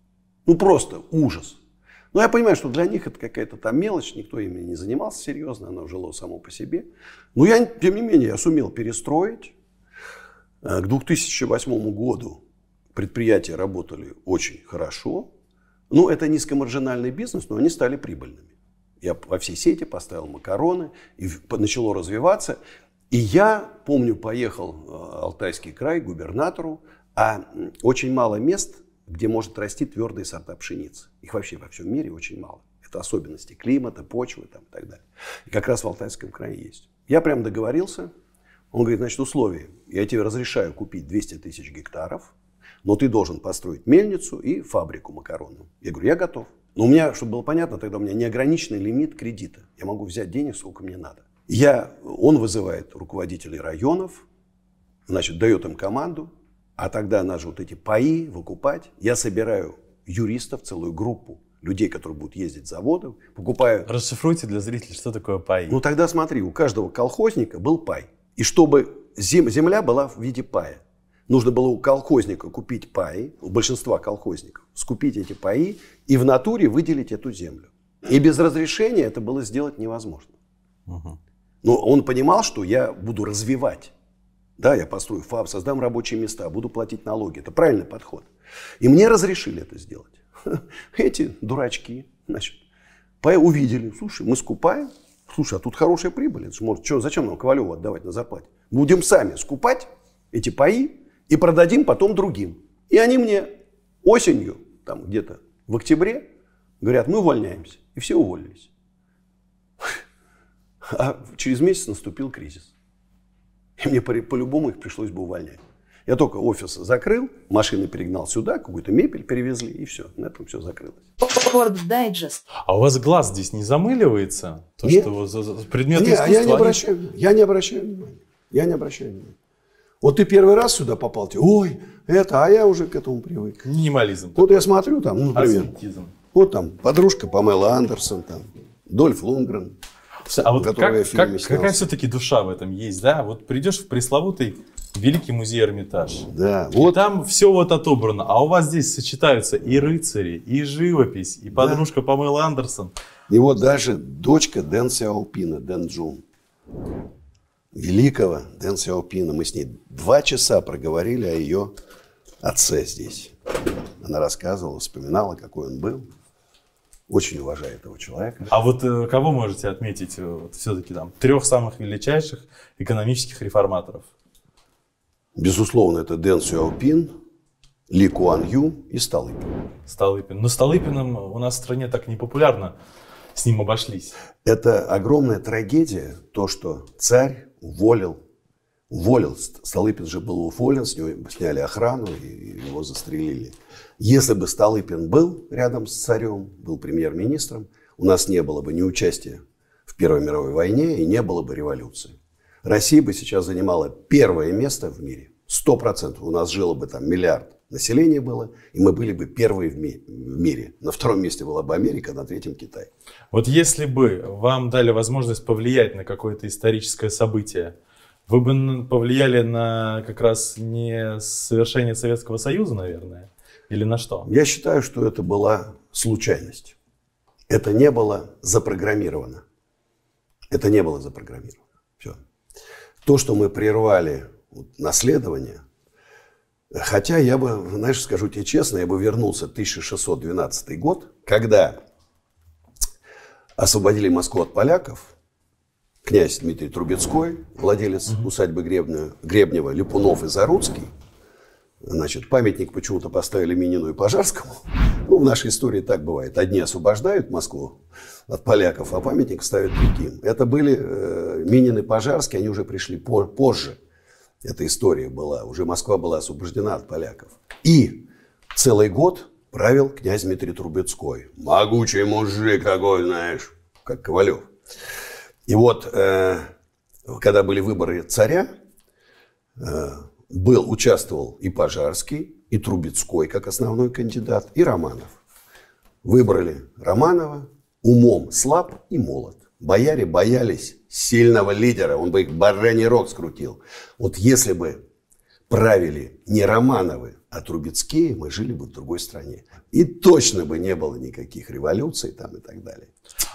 Ну просто ужас. Но я понимаю, что для них это какая-то там мелочь, никто ими не занимался серьезно, оно жило само по себе. Но я, тем не менее, я сумел перестроить. Э, к 2008 году предприятия работали очень хорошо. Ну, это низкомаржинальный бизнес, но они стали прибыльными. Я во всей сети поставил макароны, и начало развиваться. И я, помню, поехал в э, Алтайский край к губернатору, а очень мало мест, где может расти твердые сорта пшеницы. Их вообще во всем мире очень мало. Это особенности климата, почвы там, и так далее. И как раз в Алтайском крае есть. Я прям договорился. Он говорит, значит, условия. Я тебе разрешаю купить 200 тысяч гектаров, но ты должен построить мельницу и фабрику макаронную. Я говорю, я готов. Но у меня, чтобы было понятно, тогда у меня неограниченный лимит кредита. Я могу взять денег, сколько мне надо. Я, он вызывает руководителей районов, значит, дает им команду, а тогда надо же вот эти паи выкупать. Я собираю юристов, целую группу людей, которые будут ездить с заводов, покупаю... Расшифруйте для зрителей, что такое пай. Ну тогда смотри, у каждого колхозника был пай. И чтобы зем, земля была в виде пая. Нужно было у колхозника купить паи, у большинства колхозников, скупить эти паи и в натуре выделить эту землю. И без разрешения это было сделать невозможно. Угу. Но он понимал, что я буду развивать. Да, я построю ФАБ, создам рабочие места, буду платить налоги. Это правильный подход. И мне разрешили это сделать. <laughs> Эти дурачки, значит, увидели, слушай, мы скупаем, слушай, а тут хорошая прибыль, это же может, что, зачем нам Ковалеву отдавать на зарплате? Будем сами скупать эти паи, и продадим потом другим. И они мне осенью, там где-то в октябре, говорят, мы увольняемся. И все уволились. <laughs> А через месяц наступил кризис. И мне по-любому их пришлось бы увольнять. Я только офис закрыл, машины перегнал сюда, какую-то мебель перевезли, и все. На этом все закрылось. А у вас глаз здесь не замыливается? То, Нет. что предметы Нет, искусства... Я не обращаю, они... я не обращаю внимания. Я не обращаю внимания. Вот ты первый раз сюда попал, тебе, ой, это, а я уже к этому привык. Минимализм. Вот такой. я смотрю там, ну, например, Аскетизм. вот там подружка Памела Андерсон, там, Дольф Лунгрен, а вот как, как, какая все-таки душа в этом есть, да? Вот придешь в пресловутый Великий музей Эрмитаж. Да. И вот. там все вот отобрано. А у вас здесь сочетаются и рыцари, и живопись, и подружка да. Памела Андерсон. И вот даже дочка Дэн Сяопина, Дэн Джун великого Дэн Сяопина. Мы с ней два часа проговорили о ее отце здесь. Она рассказывала, вспоминала, какой он был. Очень уважаю этого человека. А вот э, кого можете отметить э, вот, все-таки там трех самых величайших экономических реформаторов? Безусловно, это Дэн Сяопин, Ли Куан Ю и Столыпин. Столыпин. Но Столыпином у нас в стране так не популярно с ним обошлись. Это огромная трагедия, то, что царь уволил. Уволил. Столыпин же был уволен, с него сняли охрану и его застрелили. Если бы Столыпин был рядом с царем, был премьер-министром, у нас не было бы ни участия в Первой мировой войне и не было бы революции. Россия бы сейчас занимала первое место в мире. Сто процентов. У нас жило бы там миллиард население было, и мы были бы первые в, ми- в мире. На втором месте была бы Америка, на третьем Китай. Вот если бы вам дали возможность повлиять на какое-то историческое событие, вы бы повлияли на как раз не совершение Советского Союза, наверное, или на что? Я считаю, что это была случайность. Это не было запрограммировано. Это не было запрограммировано. Все. То, что мы прервали наследование, Хотя я бы, знаешь, скажу тебе честно, я бы вернулся в 1612 год, когда освободили Москву от поляков. Князь Дмитрий Трубецкой, владелец усадьбы Гребня, Гребнева, Липунов и Заруцкий. Значит, памятник почему-то поставили Минину и Пожарскому. Ну, в нашей истории так бывает. Одни освобождают Москву от поляков, а памятник ставят другим. Это были э, Минин и Пожарский, они уже пришли по позже эта история была. Уже Москва была освобождена от поляков. И целый год правил князь Дмитрий Трубецкой. Могучий мужик такой, знаешь, как Ковалев. И вот, э, когда были выборы царя, э, был, участвовал и Пожарский, и Трубецкой как основной кандидат, и Романов. Выбрали Романова, умом слаб и молод. Бояре боялись сильного лидера, он бы их бараний рог скрутил. Вот если бы правили не Романовы, а Трубецкие, мы жили бы в другой стране. И точно бы не было никаких революций там и так далее.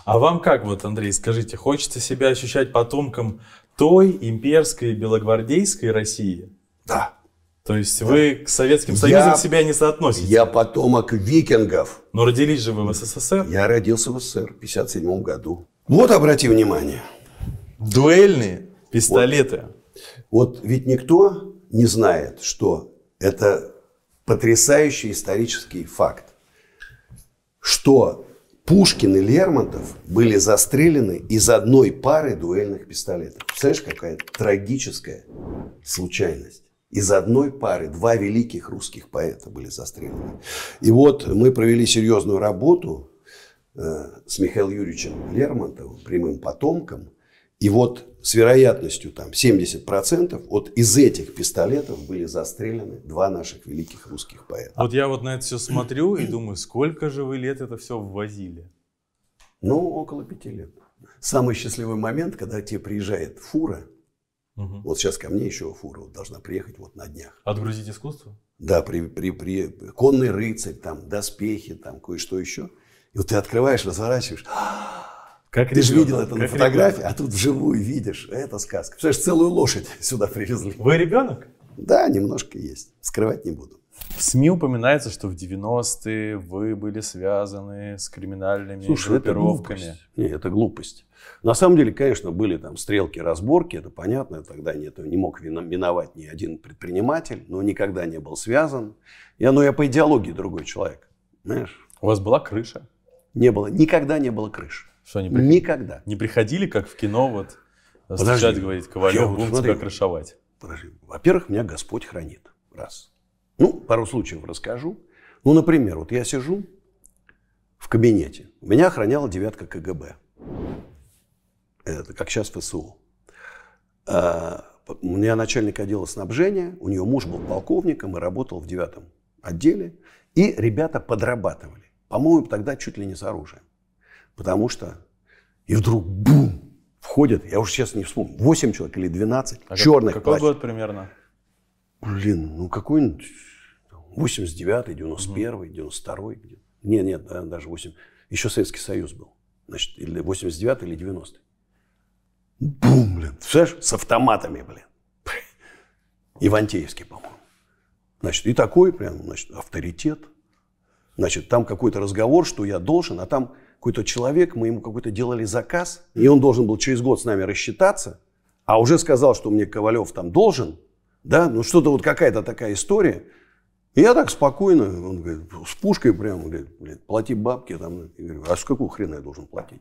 А вам как вот, Андрей, скажите, хочется себя ощущать потомком той имперской белогвардейской России? Да. То есть да. вы к Советским Союзам я, себя не соотносите? Я потомок викингов. Но родились же вы в СССР? Я родился в СССР в 1957 году. Вот обрати внимание – Дуэльные пистолеты. Вот, вот ведь никто не знает, что это потрясающий исторический факт, что Пушкин и Лермонтов были застрелены из одной пары дуэльных пистолетов. Представляешь, какая трагическая случайность. Из одной пары два великих русских поэта были застрелены. И вот мы провели серьезную работу э, с Михаилом Юрьевичем Лермонтовым, прямым потомком – и вот с вероятностью там 70% вот из этих пистолетов были застрелены два наших великих русских поэта. Вот я вот на это все смотрю и думаю, сколько же вы лет это все ввозили? Ну, около пяти лет. Самый счастливый момент, когда тебе приезжает фура, угу. вот сейчас ко мне еще фура вот должна приехать вот на днях. Отгрузить искусство? Да, при, при, при конный рыцарь, там доспехи, там кое-что еще. И вот ты открываешь, разворачиваешь. Как Ты ребенок, же видел это на фотографии, ребенок. а тут вживую видишь. А это сказка. Представляешь, целую лошадь <laughs> сюда привезли. Вы ребенок? Да, немножко есть. Скрывать не буду. В СМИ упоминается, что в 90-е вы были связаны с криминальными Слушай, группировками. Это глупость. Нет, это глупость. На самом деле, конечно, были там стрелки, разборки, это понятно, тогда не, это не мог миновать ни один предприниматель, но никогда не был связан. Я, ну, я по идеологии другой человек, знаешь. У вас была крыша? Не было, никогда не было крыши. Что, не приходили? Никогда. Не приходили, как в кино, вот, начать говорить, а Ковалев, будем смотри, тебя крышевать? Подожди. Во-первых, меня Господь хранит. Раз. Ну, пару случаев расскажу. Ну, например, вот я сижу в кабинете. Меня охраняла девятка КГБ. Это как сейчас ФСУ. А, у меня начальник отдела снабжения, у нее муж был полковником и работал в девятом отделе. И ребята подрабатывали. По-моему, тогда чуть ли не с оружием. Потому что... И вдруг бум! Входит, я уже сейчас не вспомню, 8 человек или 12 а черных. Какой плащ. год примерно? Блин, ну какой-нибудь 89-й, 91-й, 92-й. Нет, нет, да, даже 8. Еще Советский Союз был. Значит, или 89-й, или 90-й. Бум, блин. Представляешь, с автоматами, блин. <laughs> Ивантеевский, по-моему. Значит, и такой прям, значит, авторитет. Значит, там какой-то разговор, что я должен, а там какой-то человек, мы ему какой-то делали заказ, и он должен был через год с нами рассчитаться, а уже сказал, что мне Ковалев там должен, да, ну что-то вот какая-то такая история. И я так спокойно, он говорит, с пушкой прям, говорит, блин, плати бабки там. Я говорю, а с какого хрена я должен платить?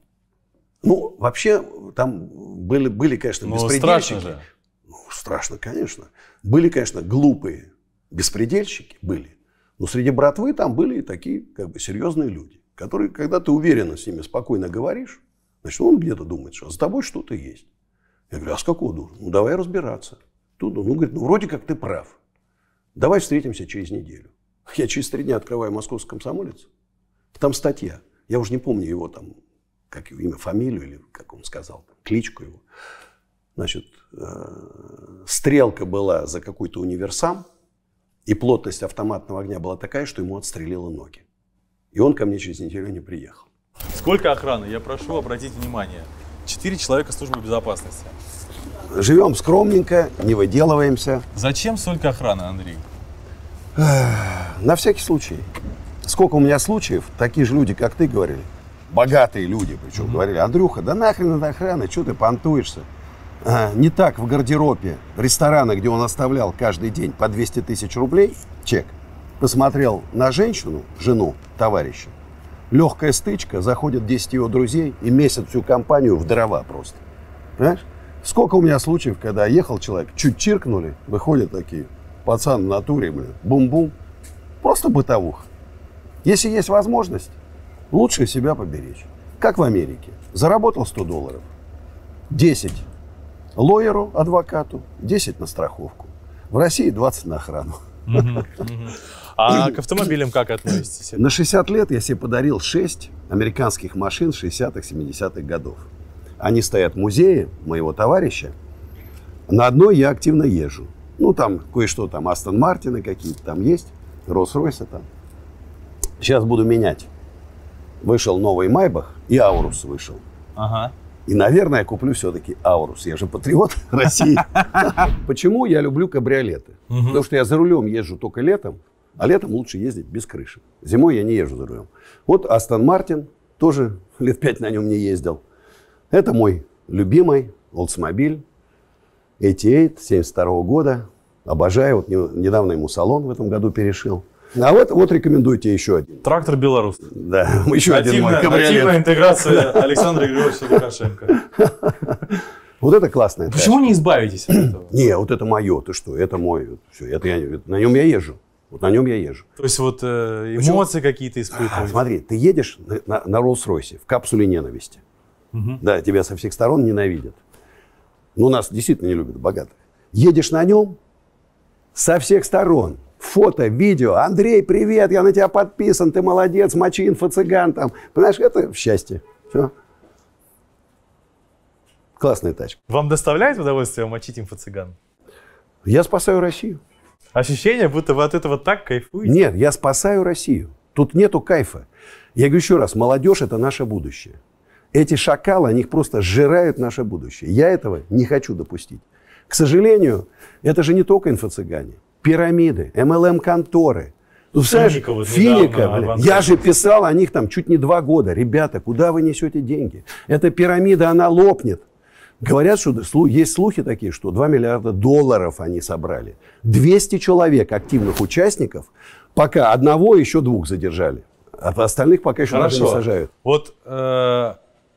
Ну, вообще, там были, были конечно, ну, беспредельщики. Страшно же. Ну, страшно, конечно. Были, конечно, глупые беспредельщики, были. Но ну, среди братвы там были и такие как бы серьезные люди, которые, когда ты уверенно с ними спокойно говоришь, значит, он где-то думает, что «А за тобой что-то есть. Я говорю, а с какого духа? Ну, давай разбираться. Тут он, он ну, говорит, ну, вроде как ты прав. Давай встретимся через неделю. Я через три дня открываю «Московский комсомолец», там статья. Я уже не помню его там, как его имя, фамилию или как он сказал, там, кличку его. Значит, э, стрелка была за какой-то универсам – и плотность автоматного огня была такая, что ему отстрелило ноги. И он ко мне через неделю не приехал. Сколько охраны? Я прошу обратить внимание. Четыре человека службы безопасности. Живем скромненько, не выделываемся. Зачем столько охраны, Андрей? На всякий случай. Сколько у меня случаев, такие же люди, как ты, говорили. Богатые люди, причем, mm-hmm. говорили, Андрюха, да нахрен это охрана, что ты понтуешься? не так в гардеробе ресторана, где он оставлял каждый день по 200 тысяч рублей чек, посмотрел на женщину, жену, товарища, легкая стычка, заходят 10 его друзей и месяц всю компанию в дрова просто. Понимаешь? Сколько у меня случаев, когда ехал человек, чуть чиркнули, выходят такие, пацан на туре блин, бум-бум. Просто бытовуха. Если есть возможность, лучше себя поберечь. Как в Америке. Заработал 100 долларов, 10 лоеру, адвокату, 10 на страховку. В России 20 на охрану. А <coughs> к автомобилям как относитесь? На 60 лет я себе подарил 6 американских машин 60-х, 70-х годов. Они стоят в музее моего товарища. На одной я активно езжу. Ну, там кое-что, там Астон Мартины какие-то там есть, Роллс-Ройса там. Сейчас буду менять. Вышел новый Майбах и Аурус вышел. Ага. И, наверное, я куплю все-таки Аурус. Я же патриот <laughs> России. Почему я люблю кабриолеты? Потому что я за рулем езжу только летом, а летом лучше ездить без крыши. Зимой я не езжу за рулем. Вот Астон Мартин, тоже <laughs> лет пять на нем не ездил. Это мой любимый Oldsmobile 88 72 года. Обожаю. Вот недавно ему салон в этом году перешил. А вот, вот рекомендуйте еще один. Трактор белорус. Да, <laughs> еще нативная, один мой Нативная интеграция <laughs> Александра Григорьевича Лукашенко. <laughs> Вот это классная Почему не избавитесь от этого? <clears throat> Не, вот это мое, ты что, это мое. Все, это я, на нем я езжу. Вот на нем я езжу. То есть вот э, эмоции какие-то испытываешь? А, смотри, ты едешь на, на, на Роллс-Ройсе в капсуле ненависти. Угу. Да, тебя со всех сторон ненавидят. Но ну, нас действительно не любят богатые. Едешь на нем со всех сторон фото, видео. Андрей, привет, я на тебя подписан, ты молодец, мочи инфо-цыган там. Понимаешь, это счастье. Все. Классная тачка. Вам доставляет удовольствие мочить инфо-цыган? Я спасаю Россию. Ощущение, будто вы от этого так кайфуете? Нет, я спасаю Россию. Тут нету кайфа. Я говорю еще раз, молодежь – это наше будущее. Эти шакалы, они просто сжирают наше будущее. Я этого не хочу допустить. К сожалению, это же не только инфо-цыгане пирамиды, МЛМ-конторы. Ну, знаешь, вот Финика, блин, я же писал о них там чуть не два года. Ребята, куда вы несете деньги? Эта пирамида, она лопнет. Говорят, что есть слухи такие, что 2 миллиарда долларов они собрали. 200 человек активных участников, пока одного еще двух задержали. А остальных пока еще Хорошо. не сажают. Вот э,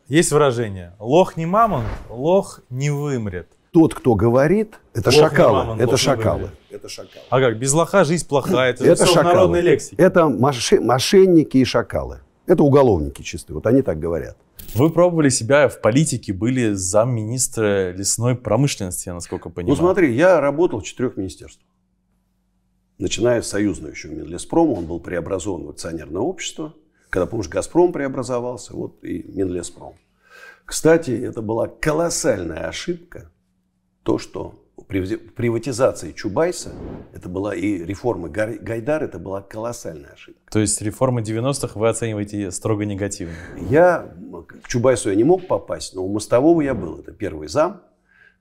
есть выражение. Лох не мамонт, лох не вымрет тот, кто говорит, это лох шакалы. Мамонт, это шакалы. Это шакалы. А как? Без лоха жизнь плохая. Это, это шакалы. лексик. Это мошенники и шакалы. Это уголовники чистые. Вот они так говорят. Вы пробовали себя в политике, были замминистра лесной промышленности, я насколько понимаю. Ну смотри, я работал в четырех министерствах. Начиная с союзного еще Минлеспрома, он был преобразован в акционерное общество. Когда, помнишь, Газпром преобразовался, вот и Минлеспром. Кстати, это была колоссальная ошибка, то, что при приватизации Чубайса, это была и реформа Гайдар, это была колоссальная ошибка. То есть реформы 90-х вы оцениваете строго негативно? Я, к Чубайсу я не мог попасть, но у Мостового я был, это первый зам.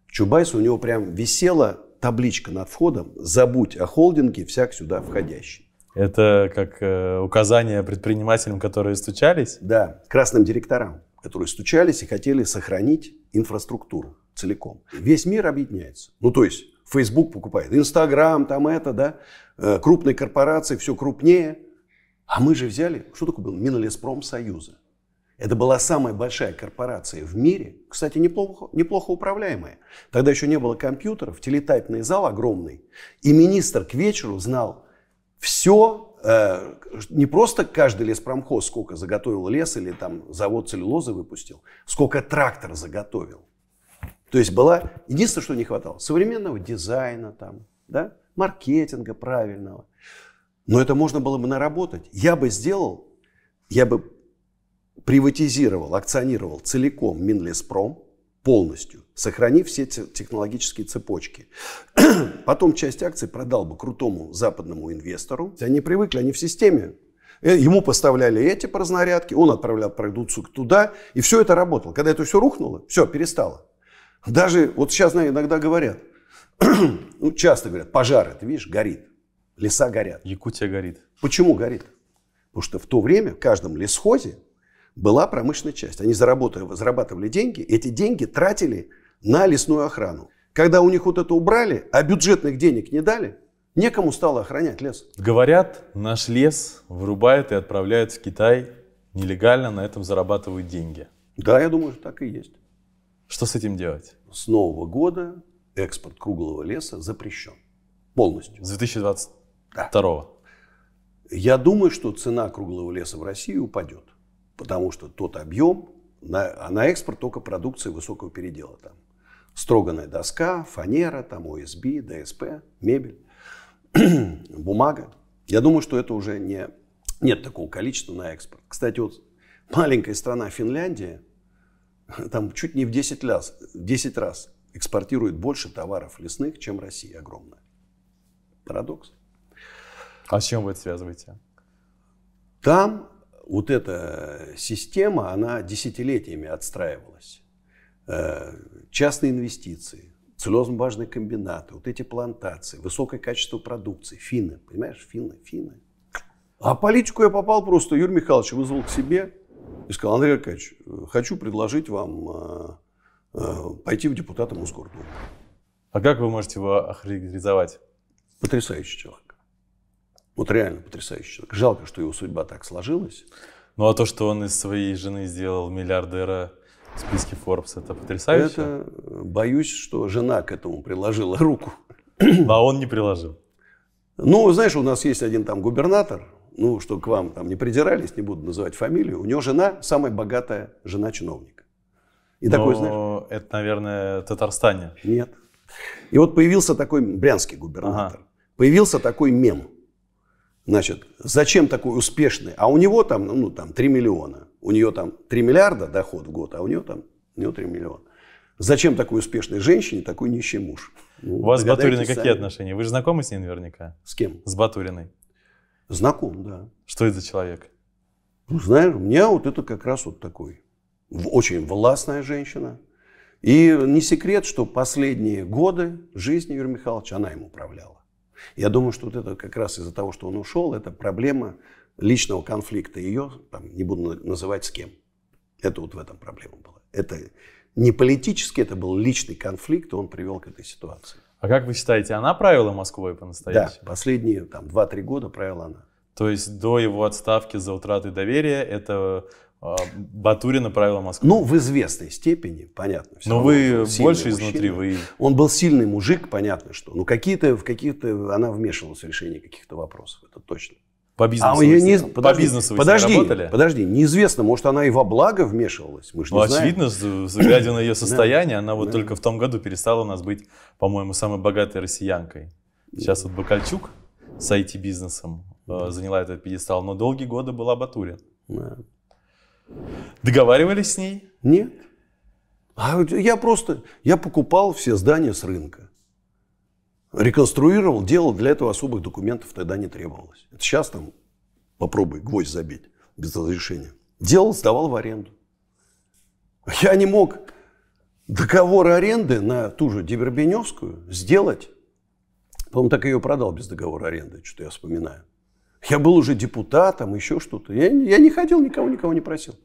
К Чубайсу у него прям висела табличка над входом «Забудь о холдинге, всяк сюда входящий». Это как э, указание предпринимателям, которые стучались? Да, красным директорам, которые стучались и хотели сохранить инфраструктуру целиком. Весь мир объединяется. Ну, то есть, Facebook покупает, Instagram там это, да, э, крупные корпорации, все крупнее. А мы же взяли, что такое был Минлеспром Союза. Это была самая большая корпорация в мире, кстати, неплохо, неплохо управляемая. Тогда еще не было компьютеров, телетайпный зал огромный. И министр к вечеру знал все, э, не просто каждый леспромхоз сколько заготовил лес или там завод целлюлозы выпустил, сколько трактор заготовил. То есть была, единственное, что не хватало, современного дизайна там, да, маркетинга правильного. Но это можно было бы наработать. Я бы сделал, я бы приватизировал, акционировал целиком Минлеспром полностью, сохранив все технологические цепочки. <clears throat> Потом часть акций продал бы крутому западному инвестору. Они привыкли, они в системе. Э, ему поставляли эти разнарядки, он отправлял продукцию туда, и все это работало. Когда это все рухнуло, все, перестало. Даже вот сейчас иногда говорят, <clears throat> ну, часто говорят, пожары, ты видишь, горит, леса горят. Якутия горит. Почему горит? Потому что в то время в каждом лесхозе была промышленная часть. Они заработали, зарабатывали деньги, эти деньги тратили на лесную охрану. Когда у них вот это убрали, а бюджетных денег не дали, некому стало охранять лес. Говорят, наш лес вырубает и отправляют в Китай нелегально, на этом зарабатывают деньги. Да, я думаю, так и есть. Что с этим делать? С Нового года экспорт круглого леса запрещен. Полностью. С 2022 да. Я думаю, что цена круглого леса в России упадет. Потому что тот объем, на, а на экспорт только продукция высокого передела там. Строганная доска, фанера, там ОСБ, ДСП, мебель, <clears throat> бумага. Я думаю, что это уже не, нет такого количества на экспорт. Кстати, вот маленькая страна Финляндия – <laughs> там чуть не в 10 раз, 10 раз экспортирует больше товаров лесных, чем Россия огромная. Парадокс. А с чем вы это связываете? Там вот эта система, она десятилетиями отстраивалась. Э, частные инвестиции, целлюлозно-бумажные комбинаты, вот эти плантации, высокое качество продукции, финны, понимаешь, финны, финны. А политику я попал просто, Юрий Михайлович вызвал к себе, и сказал, Андрей Аркадьевич, хочу предложить вам э, э, пойти в депутаты Мосгордумы. А как вы можете его охарактеризовать? Потрясающий человек. Вот реально потрясающий человек. Жалко, что его судьба так сложилась. Ну а то, что он из своей жены сделал миллиардера в списке Forbes, это потрясающе. Это, э, боюсь, что жена к этому приложила руку. А он не приложил. Ну, знаешь, у нас есть один там губернатор, ну, что к вам там не придирались, не буду называть фамилию, у него жена самая богатая жена чиновника. И Но такой, знаешь... это, наверное, Татарстане. Нет. И вот появился такой брянский губернатор. Ага. Появился такой мем. Значит, зачем такой успешный? А у него там, ну, ну там 3 миллиона. У нее там 3 миллиарда доход в год, а у нее там у нее 3 миллиона. Зачем такой успешной женщине такой нищий муж? Ну, у вас с Батуриной сами. какие отношения? Вы же знакомы с ней наверняка? С кем? С Батуриной. Знаком, да. Что это за человек? Ну, знаешь, у меня вот это как раз вот такой. Очень властная женщина. И не секрет, что последние годы жизни Юрия Михайловича она им управляла. Я думаю, что вот это как раз из-за того, что он ушел, это проблема личного конфликта ее, там, не буду называть с кем. Это вот в этом проблема была. Это не политически, это был личный конфликт, и он привел к этой ситуации. А как вы считаете, она правила Москвой по-настоящему? Да, последние там 2-3 года правила она. То есть до его отставки за утрату доверия это э, Батурина правила Москвы? Ну, в известной степени, понятно. Но вы больше мужчина. изнутри, вы... Он был сильный мужик, понятно что. Но ну, какие-то, в какие то она вмешивалась в решение каких-то вопросов, это точно. По а бизнесу. А у не... По бизнесу подожди, работали? Подожди, неизвестно, может, она и во благо вмешивалась. Мы же ну, не очевидно, знаем. глядя на ее <clears throat> состояние, она вот только в том году перестала у нас быть, по-моему, самой богатой россиянкой. Сейчас вот Бакальчук с IT-бизнесом э, заняла этот пьедестал, но долгие годы была Батурин. Договаривались с ней? Нет. А я просто, я покупал все здания с рынка реконструировал, делал, для этого особых документов тогда не требовалось. Это сейчас там попробуй гвоздь забить без разрешения. Делал, сдавал в аренду. Я не мог договор аренды на ту же Дивербеневскую сделать. По-моему, так ее продал без договора аренды, что-то я вспоминаю. Я был уже депутатом, еще что-то. Я, я не хотел никого никого не просил.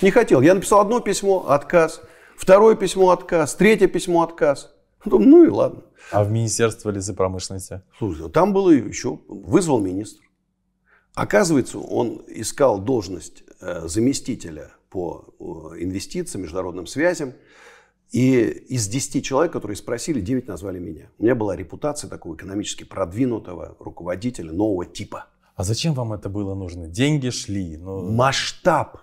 Не хотел. Я написал одно письмо – отказ. Второе письмо – отказ. Третье письмо – отказ. Потом, ну и ладно. А в Министерство лесопромышленности? Слушай, там было еще, вызвал министр. Оказывается, он искал должность э, заместителя по инвестициям, международным связям. И из 10 человек, которые спросили, 9 назвали меня. У меня была репутация такого экономически продвинутого руководителя нового типа. А зачем вам это было нужно? Деньги шли. Но... Ну. Масштаб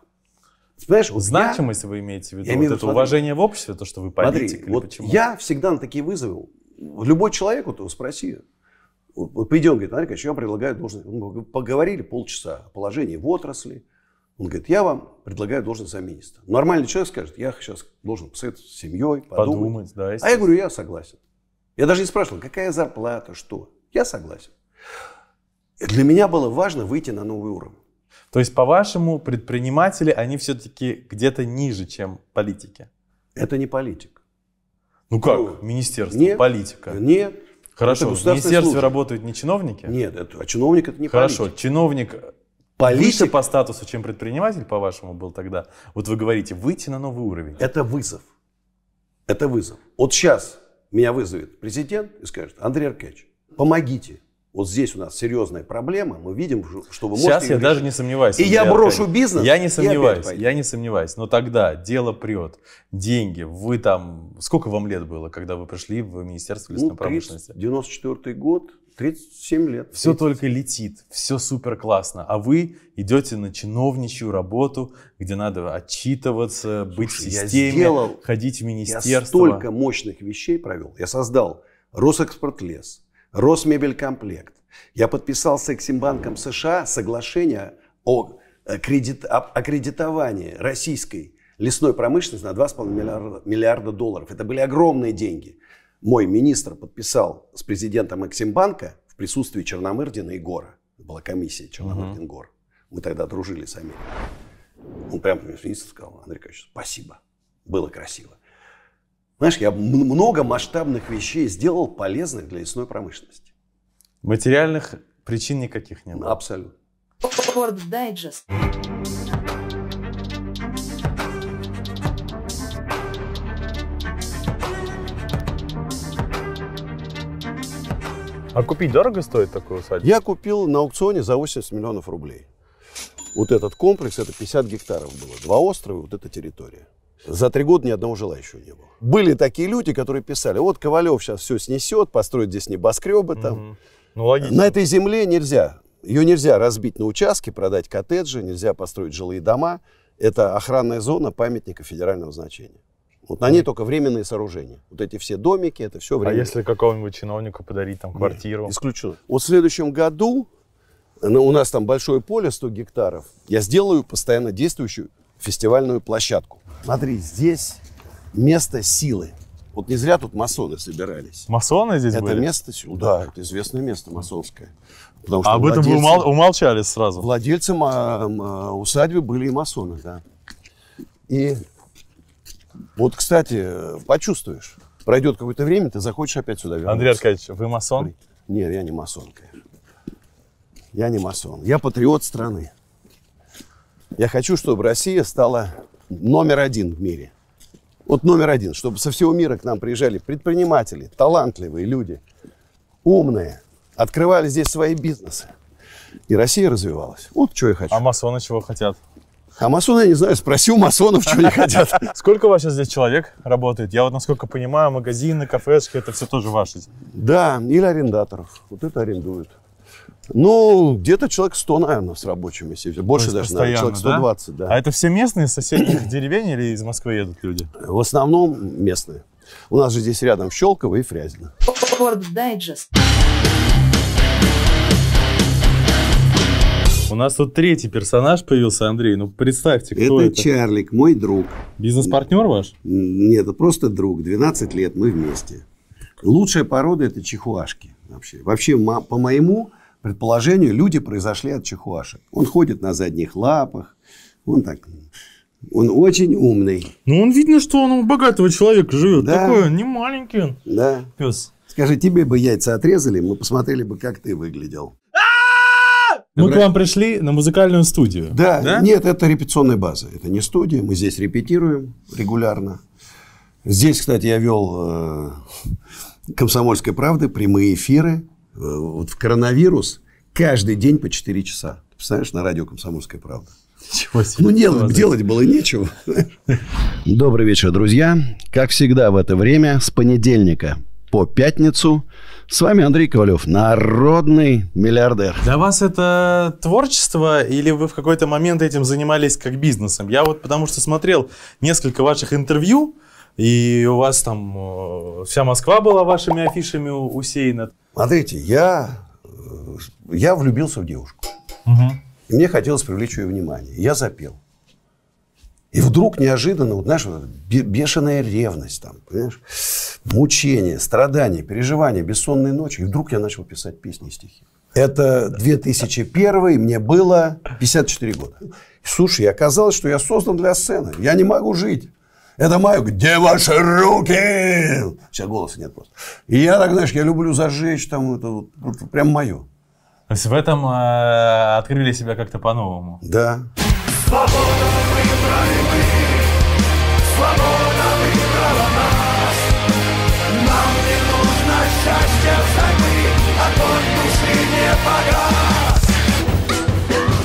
Понимаешь, вот Значимость я, вы имеете в виду? Я вот это смотри, уважение в обществе, то, что вы политик смотри, или вот почему? Я всегда на такие вызовы. Любой человек, вот его спроси, вот придет, говорит, Андрей Ильич, я вам предлагаю должность. Мы поговорили полчаса о положении в отрасли. Он говорит, я вам предлагаю должность замминистра. Нормальный человек скажет, я сейчас должен посоветоваться с семьей, подумать. подумать да, а я говорю, я согласен. Я даже не спрашивал, какая зарплата, что. Я согласен. Для меня было важно выйти на новый уровень. То есть, по-вашему, предприниматели, они все-таки где-то ниже, чем политики? Это не политик. Ну как? Ну, Министерство, нет, политика. Нет. Хорошо, в министерстве служба. работают не чиновники? Нет, это, а чиновник это не Хорошо, политик. чиновник политик. выше по статусу, чем предприниматель, по-вашему, был тогда. Вот вы говорите, выйти на новый уровень. Это вызов. Это вызов. Вот сейчас меня вызовет президент и скажет, Андрей Аркадьевич, помогите, вот здесь у нас серьезная проблема. Мы видим, что вы можете... Сейчас я решить. даже не сомневаюсь. И я брошу Аркадий. бизнес. Я не сомневаюсь. Я не сомневаюсь. Но тогда дело прет. Деньги. Вы там... Сколько вам лет было, когда вы пришли в Министерство ну, лесной ну, 30, промышленности? 94 год. 37 лет. Все 30. только летит, все супер классно. А вы идете на чиновничью работу, где надо отчитываться, Слушай, быть в системе, я сделал, ходить в министерство. Я столько мощных вещей провел. Я создал Росэкспортлес. лес, Росмебелькомплект. Я подписал с Эксимбанком США соглашение о, э, кредит, о, кредитовании российской лесной промышленности на 2,5 миллиарда, миллиарда долларов. Это были огромные деньги. Мой министр подписал с президентом Эксимбанка в присутствии Черномырдина и Гора. Была комиссия Черномырдин-Гор. Мы тогда дружили с Америкой. Он прямо министр сказал, Андрей Кович, спасибо. Было красиво. Знаешь, я много масштабных вещей сделал полезных для лесной промышленности. Материальных причин никаких не было? Абсолютно. А купить дорого стоит такой усадьбу? Я купил на аукционе за 80 миллионов рублей. Вот этот комплекс, это 50 гектаров было. Два острова, вот эта территория. За три года ни одного желающего не было. Были такие люди, которые писали, вот Ковалев сейчас все снесет, построит здесь небоскребы там. Ну, логично. На этой земле нельзя. Ее нельзя разбить на участки, продать коттеджи, нельзя построить жилые дома. Это охранная зона памятника федерального значения. Вот на ней только временные сооружения. Вот эти все домики, это все а время. А если какому-нибудь чиновнику подарить там квартиру? Нет, исключено. Вот в следующем году ну, у нас там большое поле, 100 гектаров. Я сделаю постоянно действующую фестивальную площадку. Смотри, здесь место силы. Вот не зря тут масоны собирались. Масоны здесь это были? Это место, да, это известное место масонское. Потому а что а об этом владельцы, вы умол, умолчали сразу? Владельцы а, усадьбы были и масоны, да. И вот, кстати, почувствуешь, пройдет какое-то время, ты захочешь опять сюда вернуться. Андрей Аркадьевич, вы масон? Нет, я не масон, конечно. Я не масон. Я патриот страны. Я хочу, чтобы Россия стала номер один в мире. Вот номер один, чтобы со всего мира к нам приезжали предприниматели, талантливые люди, умные, открывали здесь свои бизнесы. И Россия развивалась. Вот что я хочу. А масоны чего хотят? А масоны, я не знаю, спроси у масонов, что они хотят. <laughs> Сколько у вас сейчас здесь человек работает? Я вот, насколько понимаю, магазины, кафешки, это все тоже ваши. Да, или арендаторов. Вот это арендуют. Ну, где-то человек 100, наверное, с рабочими. Если Больше даже, наверное, человек 120, да? да. А это все местные соседних деревень или из Москвы едут люди? В основном местные. У нас же здесь рядом Щелково и Фрязино. У нас тут третий персонаж появился, Андрей. Ну, представьте, кто это. Это Чарлик, мой друг. Бизнес-партнер ваш? Нет, это просто друг. 12 лет мы вместе. Лучшая порода – это чихуашки вообще. Вообще, по моему предположению, люди произошли от чихуашек. Он ходит на задних лапах, он так... Он очень умный. Ну, он видно, что он у богатого человека живет. Да. Такой он, не маленький он. Да. Пес. Скажи, тебе бы яйца отрезали, мы посмотрели бы, как ты выглядел. Мы к вам пришли на музыкальную студию. Да, да? нет, это репетиционная база. Это не студия, мы здесь репетируем регулярно. Здесь, кстати, я вел э, «Комсомольской правды», прямые эфиры. Э, вот в коронавирус каждый день по 4 часа. Ты представляешь, на радио «Комсомольская правда». ну, делать, делать было нечего. <laughs> Добрый вечер, друзья. Как всегда в это время, с понедельника по пятницу. С вами Андрей Ковалев, народный миллиардер. Для вас это творчество или вы в какой-то момент этим занимались как бизнесом? Я вот потому что смотрел несколько ваших интервью, и у вас там э, вся Москва была вашими афишами усеяна. Смотрите, я, я влюбился в девушку. Угу. мне хотелось привлечь ее внимание. Я запел. И вдруг неожиданно, вот, знаешь, бешеная ревность там, понимаешь? Мучение, страдания, переживания, бессонные ночи. И вдруг я начал писать песни и стихи. Это 2001, мне было 54 года. Слушай, оказалось, что я создан для сцены. Я не могу жить. Это мое. Где ваши руки? Сейчас голоса нет просто. И я так, знаешь, я люблю зажечь там это вот, прям мое. То есть в этом э, открыли себя как-то по-новому. Да. Свободу мы, мы, свободу.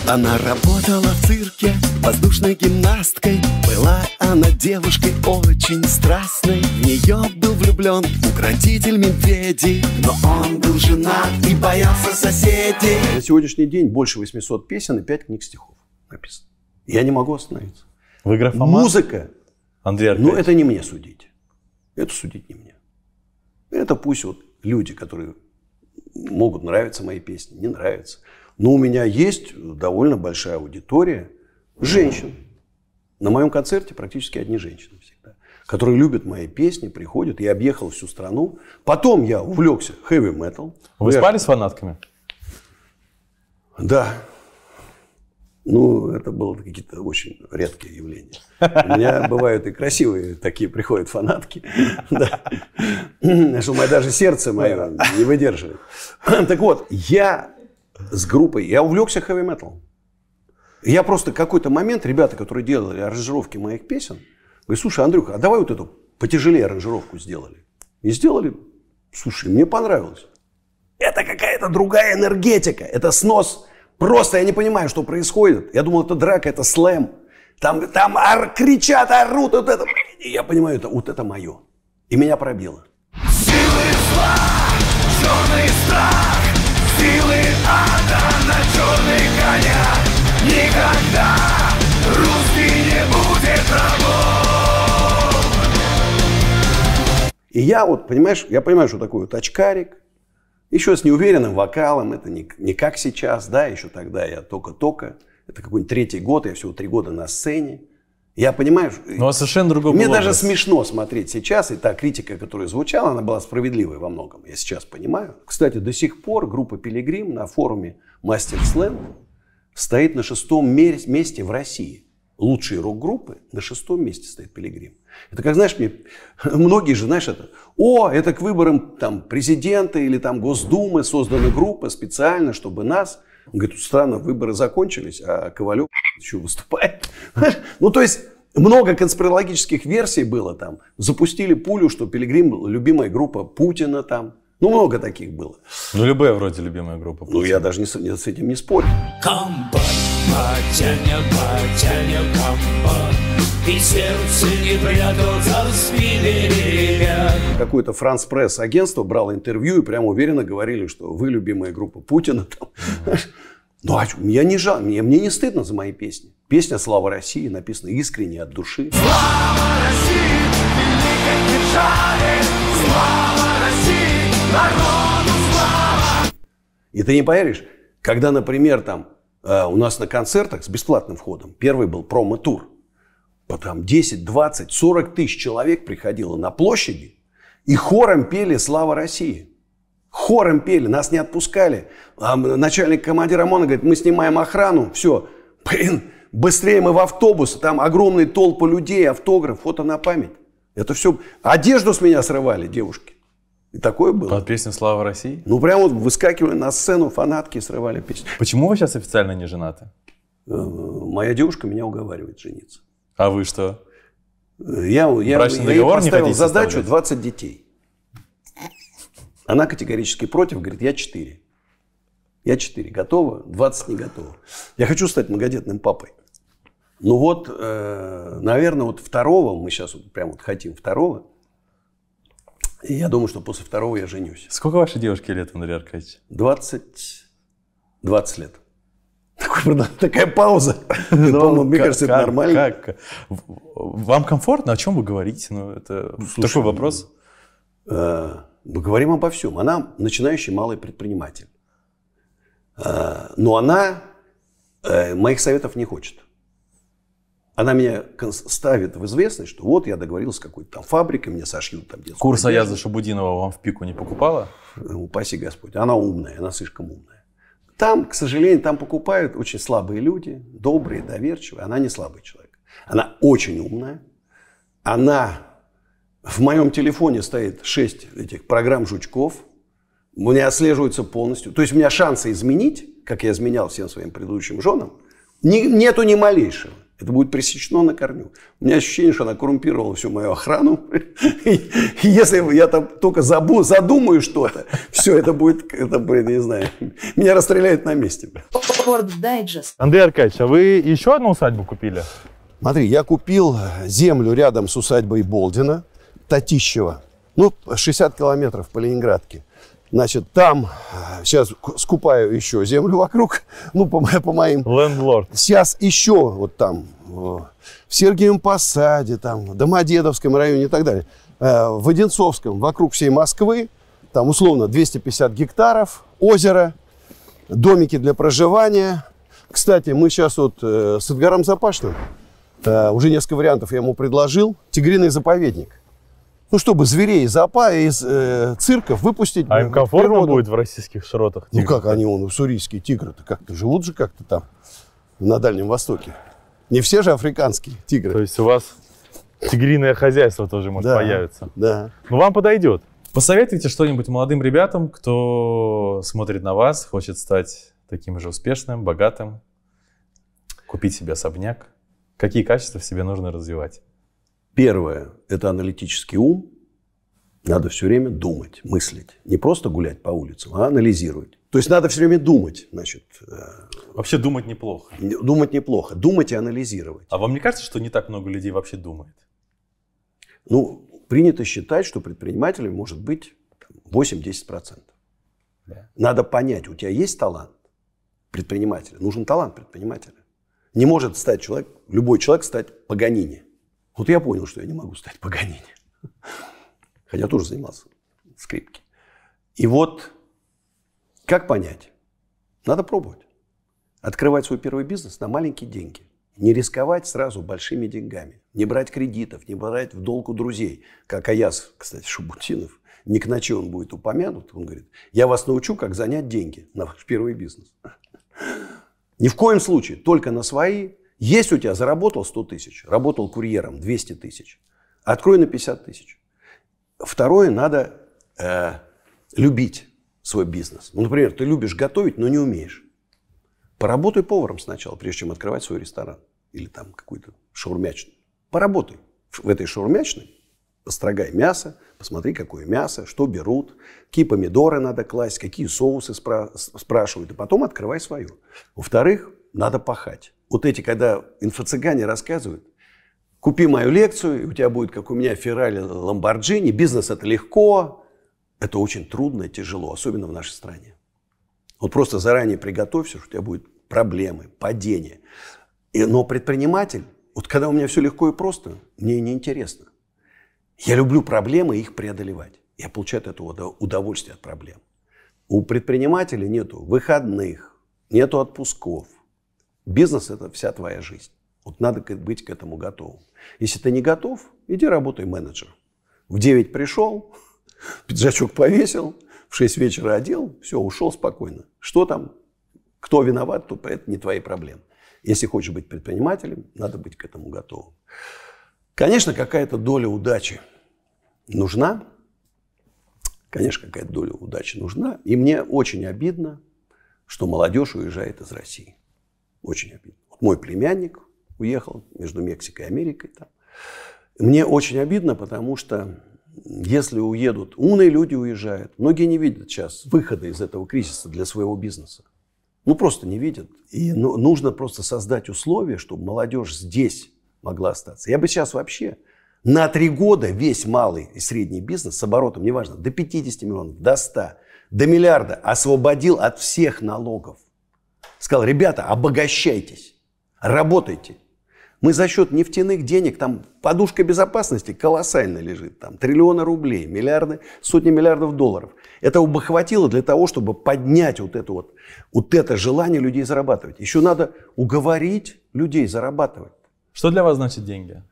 Она работала в цирке воздушной гимнасткой Была она девушкой очень страстной В нее был влюблен укротитель медведей Но он был женат и боялся соседей На сегодняшний день больше 800 песен и 5 книг стихов написано. Я не могу остановиться. Вы графоман? Музыка. Андрей ну, Аркадьевич. Ну, это не мне судить. Это судить не мне. Это пусть вот люди, которые могут нравиться мои песни, не нравятся – но у меня есть довольно большая аудитория женщин. На моем концерте практически одни женщины всегда, которые любят мои песни, приходят. Я объехал всю страну. Потом я увлекся хэви метал. Вы я... спали с фанатками? Да. Ну, это было какие-то очень редкие явления. У меня <laughs> бывают и красивые такие приходят фанатки. Что <laughs> даже сердце мое не выдерживает. Так вот, я с группой. Я увлекся хэви-металом. Я просто какой-то момент, ребята, которые делали аранжировки моих песен, говорят, слушай, Андрюха, а давай вот эту потяжелее аранжировку сделали. И сделали. Слушай, мне понравилось. Это какая-то другая энергетика. Это снос. Просто я не понимаю, что происходит. Я думал, это драка, это слэм. Там, там ор, кричат, орут. Вот это. И я понимаю, это, вот это мое. И меня пробило. Силы зла, черный страх черный коня Никогда русский не будет рабом. И я вот, понимаешь, я понимаю, что такое тачкарик Еще с неуверенным вокалом, это не, не как сейчас, да, еще тогда я только-только Это какой-нибудь третий год, я всего три года на сцене я понимаю... Ну, а совершенно другое. Мне даже образ. смешно смотреть сейчас, и та критика, которая звучала, она была справедливой во многом, я сейчас понимаю. Кстати, до сих пор группа «Пилигрим» на форуме «Мастер Слэм» стоит на шестом месте в России. Лучшие рок-группы на шестом месте стоит «Пилигрим». Это как, знаешь, мне, <laughs> многие же, знаешь, это, о, это к выборам там, президента или там Госдумы создана группа специально, чтобы нас... говорит, странно, выборы закончились, а Ковалев еще выступает. <laughs> ну, то есть, много конспирологических версий было там. Запустили пулю, что Пилигрим любимая группа Путина там. Ну, много таких было. Ну, любая вроде любимая группа. Путина. Ну, я даже не, не, с этим не спорю. Компот, потяня, потяня, компот. И сердце не прятался Какое-то Франс Пресс агентство брало интервью и прямо уверенно говорили, что вы любимая группа Путина. Там. Mm-hmm. Ну, а я не жал, мне, мне не стыдно за мои песни. Песня «Слава России» написана искренне от души. Слава России, великой державе! Слава России, народу слава! И ты не поверишь, когда, например, там э, у нас на концертах с бесплатным входом, первый был промо-тур, потом 10, 20, 40 тысяч человек приходило на площади и хором пели «Слава России». Хором пели, нас не отпускали. А начальник командира ОМОНа говорит, мы снимаем охрану, все. Блин, быстрее мы в автобус, там огромные толпы людей, автограф, фото на память. Это все, одежду с меня срывали девушки. И такое было. Под песню «Слава России»? Ну, прям вот выскакивали на сцену, фанатки и срывали песню. Почему вы сейчас официально не женаты? Э, моя девушка меня уговаривает жениться. А вы что? Я, я, я ей поставил задачу 20 детей. Она категорически против, говорит, я 4. Я 4 готова, 20 не готова. Я хочу стать многодетным папой. Ну вот, э, наверное, вот второго, мы сейчас вот прям вот хотим второго. И я думаю, что после второго я женюсь. Сколько вашей девушке лет, Андрей Аркадьевич? 20, 20 лет. такая пауза. <laughs> Ну, мне как, кажется, как, нормально. Как? Вам комфортно? О чем вы говорите? Ну, это слушай, такой вопрос. Э, мы говорим обо всем. Она начинающий малый предприниматель. Э, но она э, моих советов не хочет. Она меня ставит в известность, что вот я договорился с какой-то там фабрикой, мне сошьют там детскую Курс Аяза Шабудинова вам в пику не покупала? Э, упаси Господь. Она умная, она слишком умная. Там, к сожалению, там покупают очень слабые люди, добрые, доверчивые. Она не слабый человек. Она очень умная. Она в моем телефоне стоит 6 этих программ жучков. У меня отслеживаются полностью. То есть у меня шансы изменить, как я изменял всем своим предыдущим женам, ни, нету ни малейшего. Это будет пресечено на корню. У меня ощущение, что она коррумпировала всю мою охрану. <laughs> И если я там только забу, задумаю что-то, все, это будет, это будет, не знаю, меня расстреляют на месте. Андрей Аркадьевич, а вы еще одну усадьбу купили? Смотри, я купил землю рядом с усадьбой Болдина. Татищева. Ну, 60 километров по Ленинградке. Значит, там сейчас скупаю еще землю вокруг, <laughs> ну, по, по моим... Лендлорд. Сейчас еще вот там, в Сергиевом Посаде, там, в Домодедовском районе и так далее. Э, в Одинцовском, вокруг всей Москвы, там, условно, 250 гектаров, озеро, домики для проживания. Кстати, мы сейчас вот э, с Эдгаром Запашным, э, уже несколько вариантов я ему предложил, тигриный заповедник – ну, чтобы зверей из АПА, из э, цирков выпустить. А им э, комфортно природу. будет в российских широтах? Тигр? Ну, как они, он, сурийские тигры-то как-то живут же как-то там, на Дальнем Востоке. Не все же африканские тигры. То есть у вас тигриное хозяйство тоже может да, появиться. Да. Ну, вам подойдет. Посоветуйте что-нибудь молодым ребятам, кто смотрит на вас, хочет стать таким же успешным, богатым, купить себе особняк. Какие качества в себе нужно развивать? Первое – это аналитический ум. Надо все время думать, мыслить. Не просто гулять по улицам, а анализировать. То есть надо все время думать, значит. Э, вообще думать неплохо. Думать неплохо. Думать и анализировать. А вам не кажется, что не так много людей вообще думает? Ну, принято считать, что предпринимателем может быть 8-10%. Да. Надо понять, у тебя есть талант предпринимателя. Нужен талант предпринимателя. Не может стать человек, любой человек стать погонине. Вот я понял, что я не могу стать Паганини. Хотя тоже занимался скрипки. И вот как понять? Надо пробовать. Открывать свой первый бизнес на маленькие деньги. Не рисковать сразу большими деньгами. Не брать кредитов, не брать в долг у друзей. Как Аяс, кстати, Шубутинов. Не к ночи он будет упомянут. Он говорит, я вас научу, как занять деньги на ваш первый бизнес. Ни в коем случае, только на свои, есть у тебя заработал 100 тысяч, работал курьером 200 тысяч, открой на 50 тысяч. Второе, надо э, любить свой бизнес. Ну, например, ты любишь готовить, но не умеешь. Поработай поваром сначала, прежде чем открывать свой ресторан или там какую-то шаурмячную. Поработай в этой шаурмячной, построгай мясо, посмотри, какое мясо, что берут, какие помидоры надо класть, какие соусы спра- спрашивают, и потом открывай свое. Во-вторых, надо пахать вот эти, когда инфо-цыгане рассказывают, купи мою лекцию, и у тебя будет, как у меня, Феррари, Ламборджини, бизнес это легко, это очень трудно и тяжело, особенно в нашей стране. Вот просто заранее приготовься, что у тебя будут проблемы, падение. И, но предприниматель, вот когда у меня все легко и просто, мне неинтересно. Я люблю проблемы их преодолевать. Я получаю от этого удовольствие от проблем. У предпринимателя нету выходных, нету отпусков, Бизнес – это вся твоя жизнь. Вот надо быть к этому готовым. Если ты не готов, иди работай менеджером. В 9 пришел, <laughs> пиджачок повесил, в 6 вечера одел, все, ушел спокойно. Что там, кто виноват, то это не твои проблемы. Если хочешь быть предпринимателем, надо быть к этому готовым. Конечно, какая-то доля удачи нужна. Конечно, какая-то доля удачи нужна. И мне очень обидно, что молодежь уезжает из России. Очень обидно. Вот мой племянник уехал между Мексикой и Америкой. Там. Мне очень обидно, потому что если уедут, умные люди уезжают. Многие не видят сейчас выхода из этого кризиса для своего бизнеса. Ну, просто не видят. И ну, нужно просто создать условия, чтобы молодежь здесь могла остаться. Я бы сейчас вообще на три года весь малый и средний бизнес с оборотом, неважно, до 50 миллионов, до 100, до миллиарда освободил от всех налогов сказал, ребята, обогащайтесь, работайте. Мы за счет нефтяных денег, там подушка безопасности колоссально лежит, там триллионы рублей, миллиарды, сотни миллиардов долларов. Этого бы хватило для того, чтобы поднять вот это вот, вот это желание людей зарабатывать. Еще надо уговорить людей зарабатывать. Что для вас значит деньги?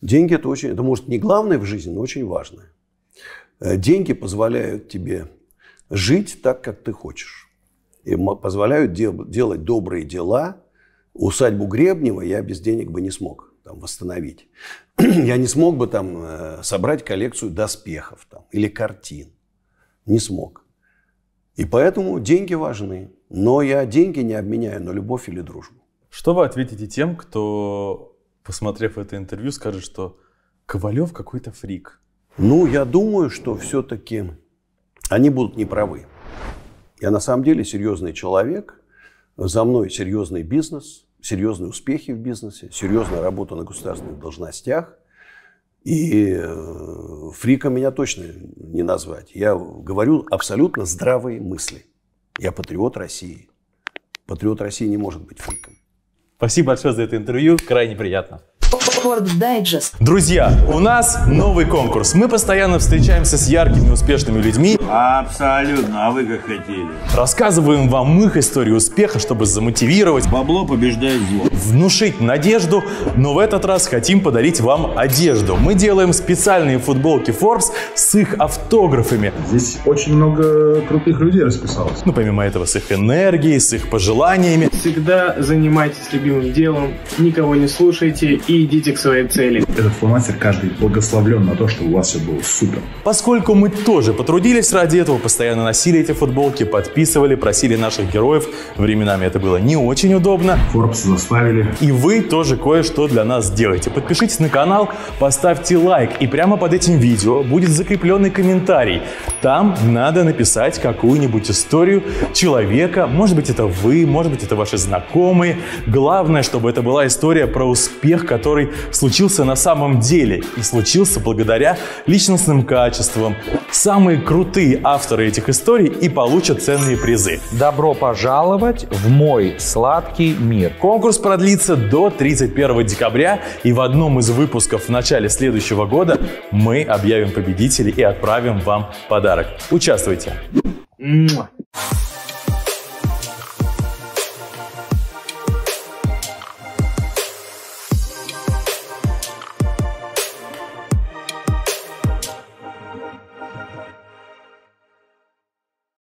Деньги это очень, это может не главное в жизни, но очень важное. Э, деньги позволяют тебе жить так, как ты хочешь и позволяют дел, делать добрые дела. Усадьбу Гребнева я без денег бы не смог там, восстановить. <clears throat> я не смог бы там э, собрать коллекцию доспехов там, или картин. Не смог. И поэтому деньги важны. Но я деньги не обменяю на любовь или дружбу. Что вы ответите тем, кто, посмотрев это интервью, скажет, что Ковалев какой-то фрик? Ну, я думаю, что все-таки они будут неправы. Я на самом деле серьезный человек, за мной серьезный бизнес, серьезные успехи в бизнесе, серьезная работа на государственных должностях. И э, фрика меня точно не назвать. Я говорю абсолютно здравые мысли. Я патриот России. Патриот России не может быть фриком. Спасибо большое за это интервью. Крайне приятно. Sports Digest. Друзья, у нас новый конкурс. Мы постоянно встречаемся с яркими, успешными людьми. Абсолютно, а вы как хотели. Рассказываем вам их историю успеха, чтобы замотивировать. Бабло побеждает зло. Внушить надежду, но в этот раз хотим подарить вам одежду. Мы делаем специальные футболки Forbes с их автографами. Здесь очень много крутых людей расписалось. Ну, помимо этого, с их энергией, с их пожеланиями. Всегда занимайтесь любимым делом, никого не слушайте и идите идите к своей цели. Этот фломастер каждый благословлен на то, чтобы у вас все было супер. Поскольку мы тоже потрудились ради этого, постоянно носили эти футболки, подписывали, просили наших героев. Временами это было не очень удобно. Форбс заставили. И вы тоже кое-что для нас делаете. Подпишитесь на канал, поставьте лайк. И прямо под этим видео будет закрепленный комментарий. Там надо написать какую-нибудь историю человека. Может быть, это вы, может быть, это ваши знакомые. Главное, чтобы это была история про успех, который случился на самом деле и случился благодаря личностным качествам. Самые крутые авторы этих историй и получат ценные призы. Добро пожаловать в мой сладкий мир. Конкурс продлится до 31 декабря и в одном из выпусков в начале следующего года мы объявим победителей и отправим вам подарок. Участвуйте! Mwah.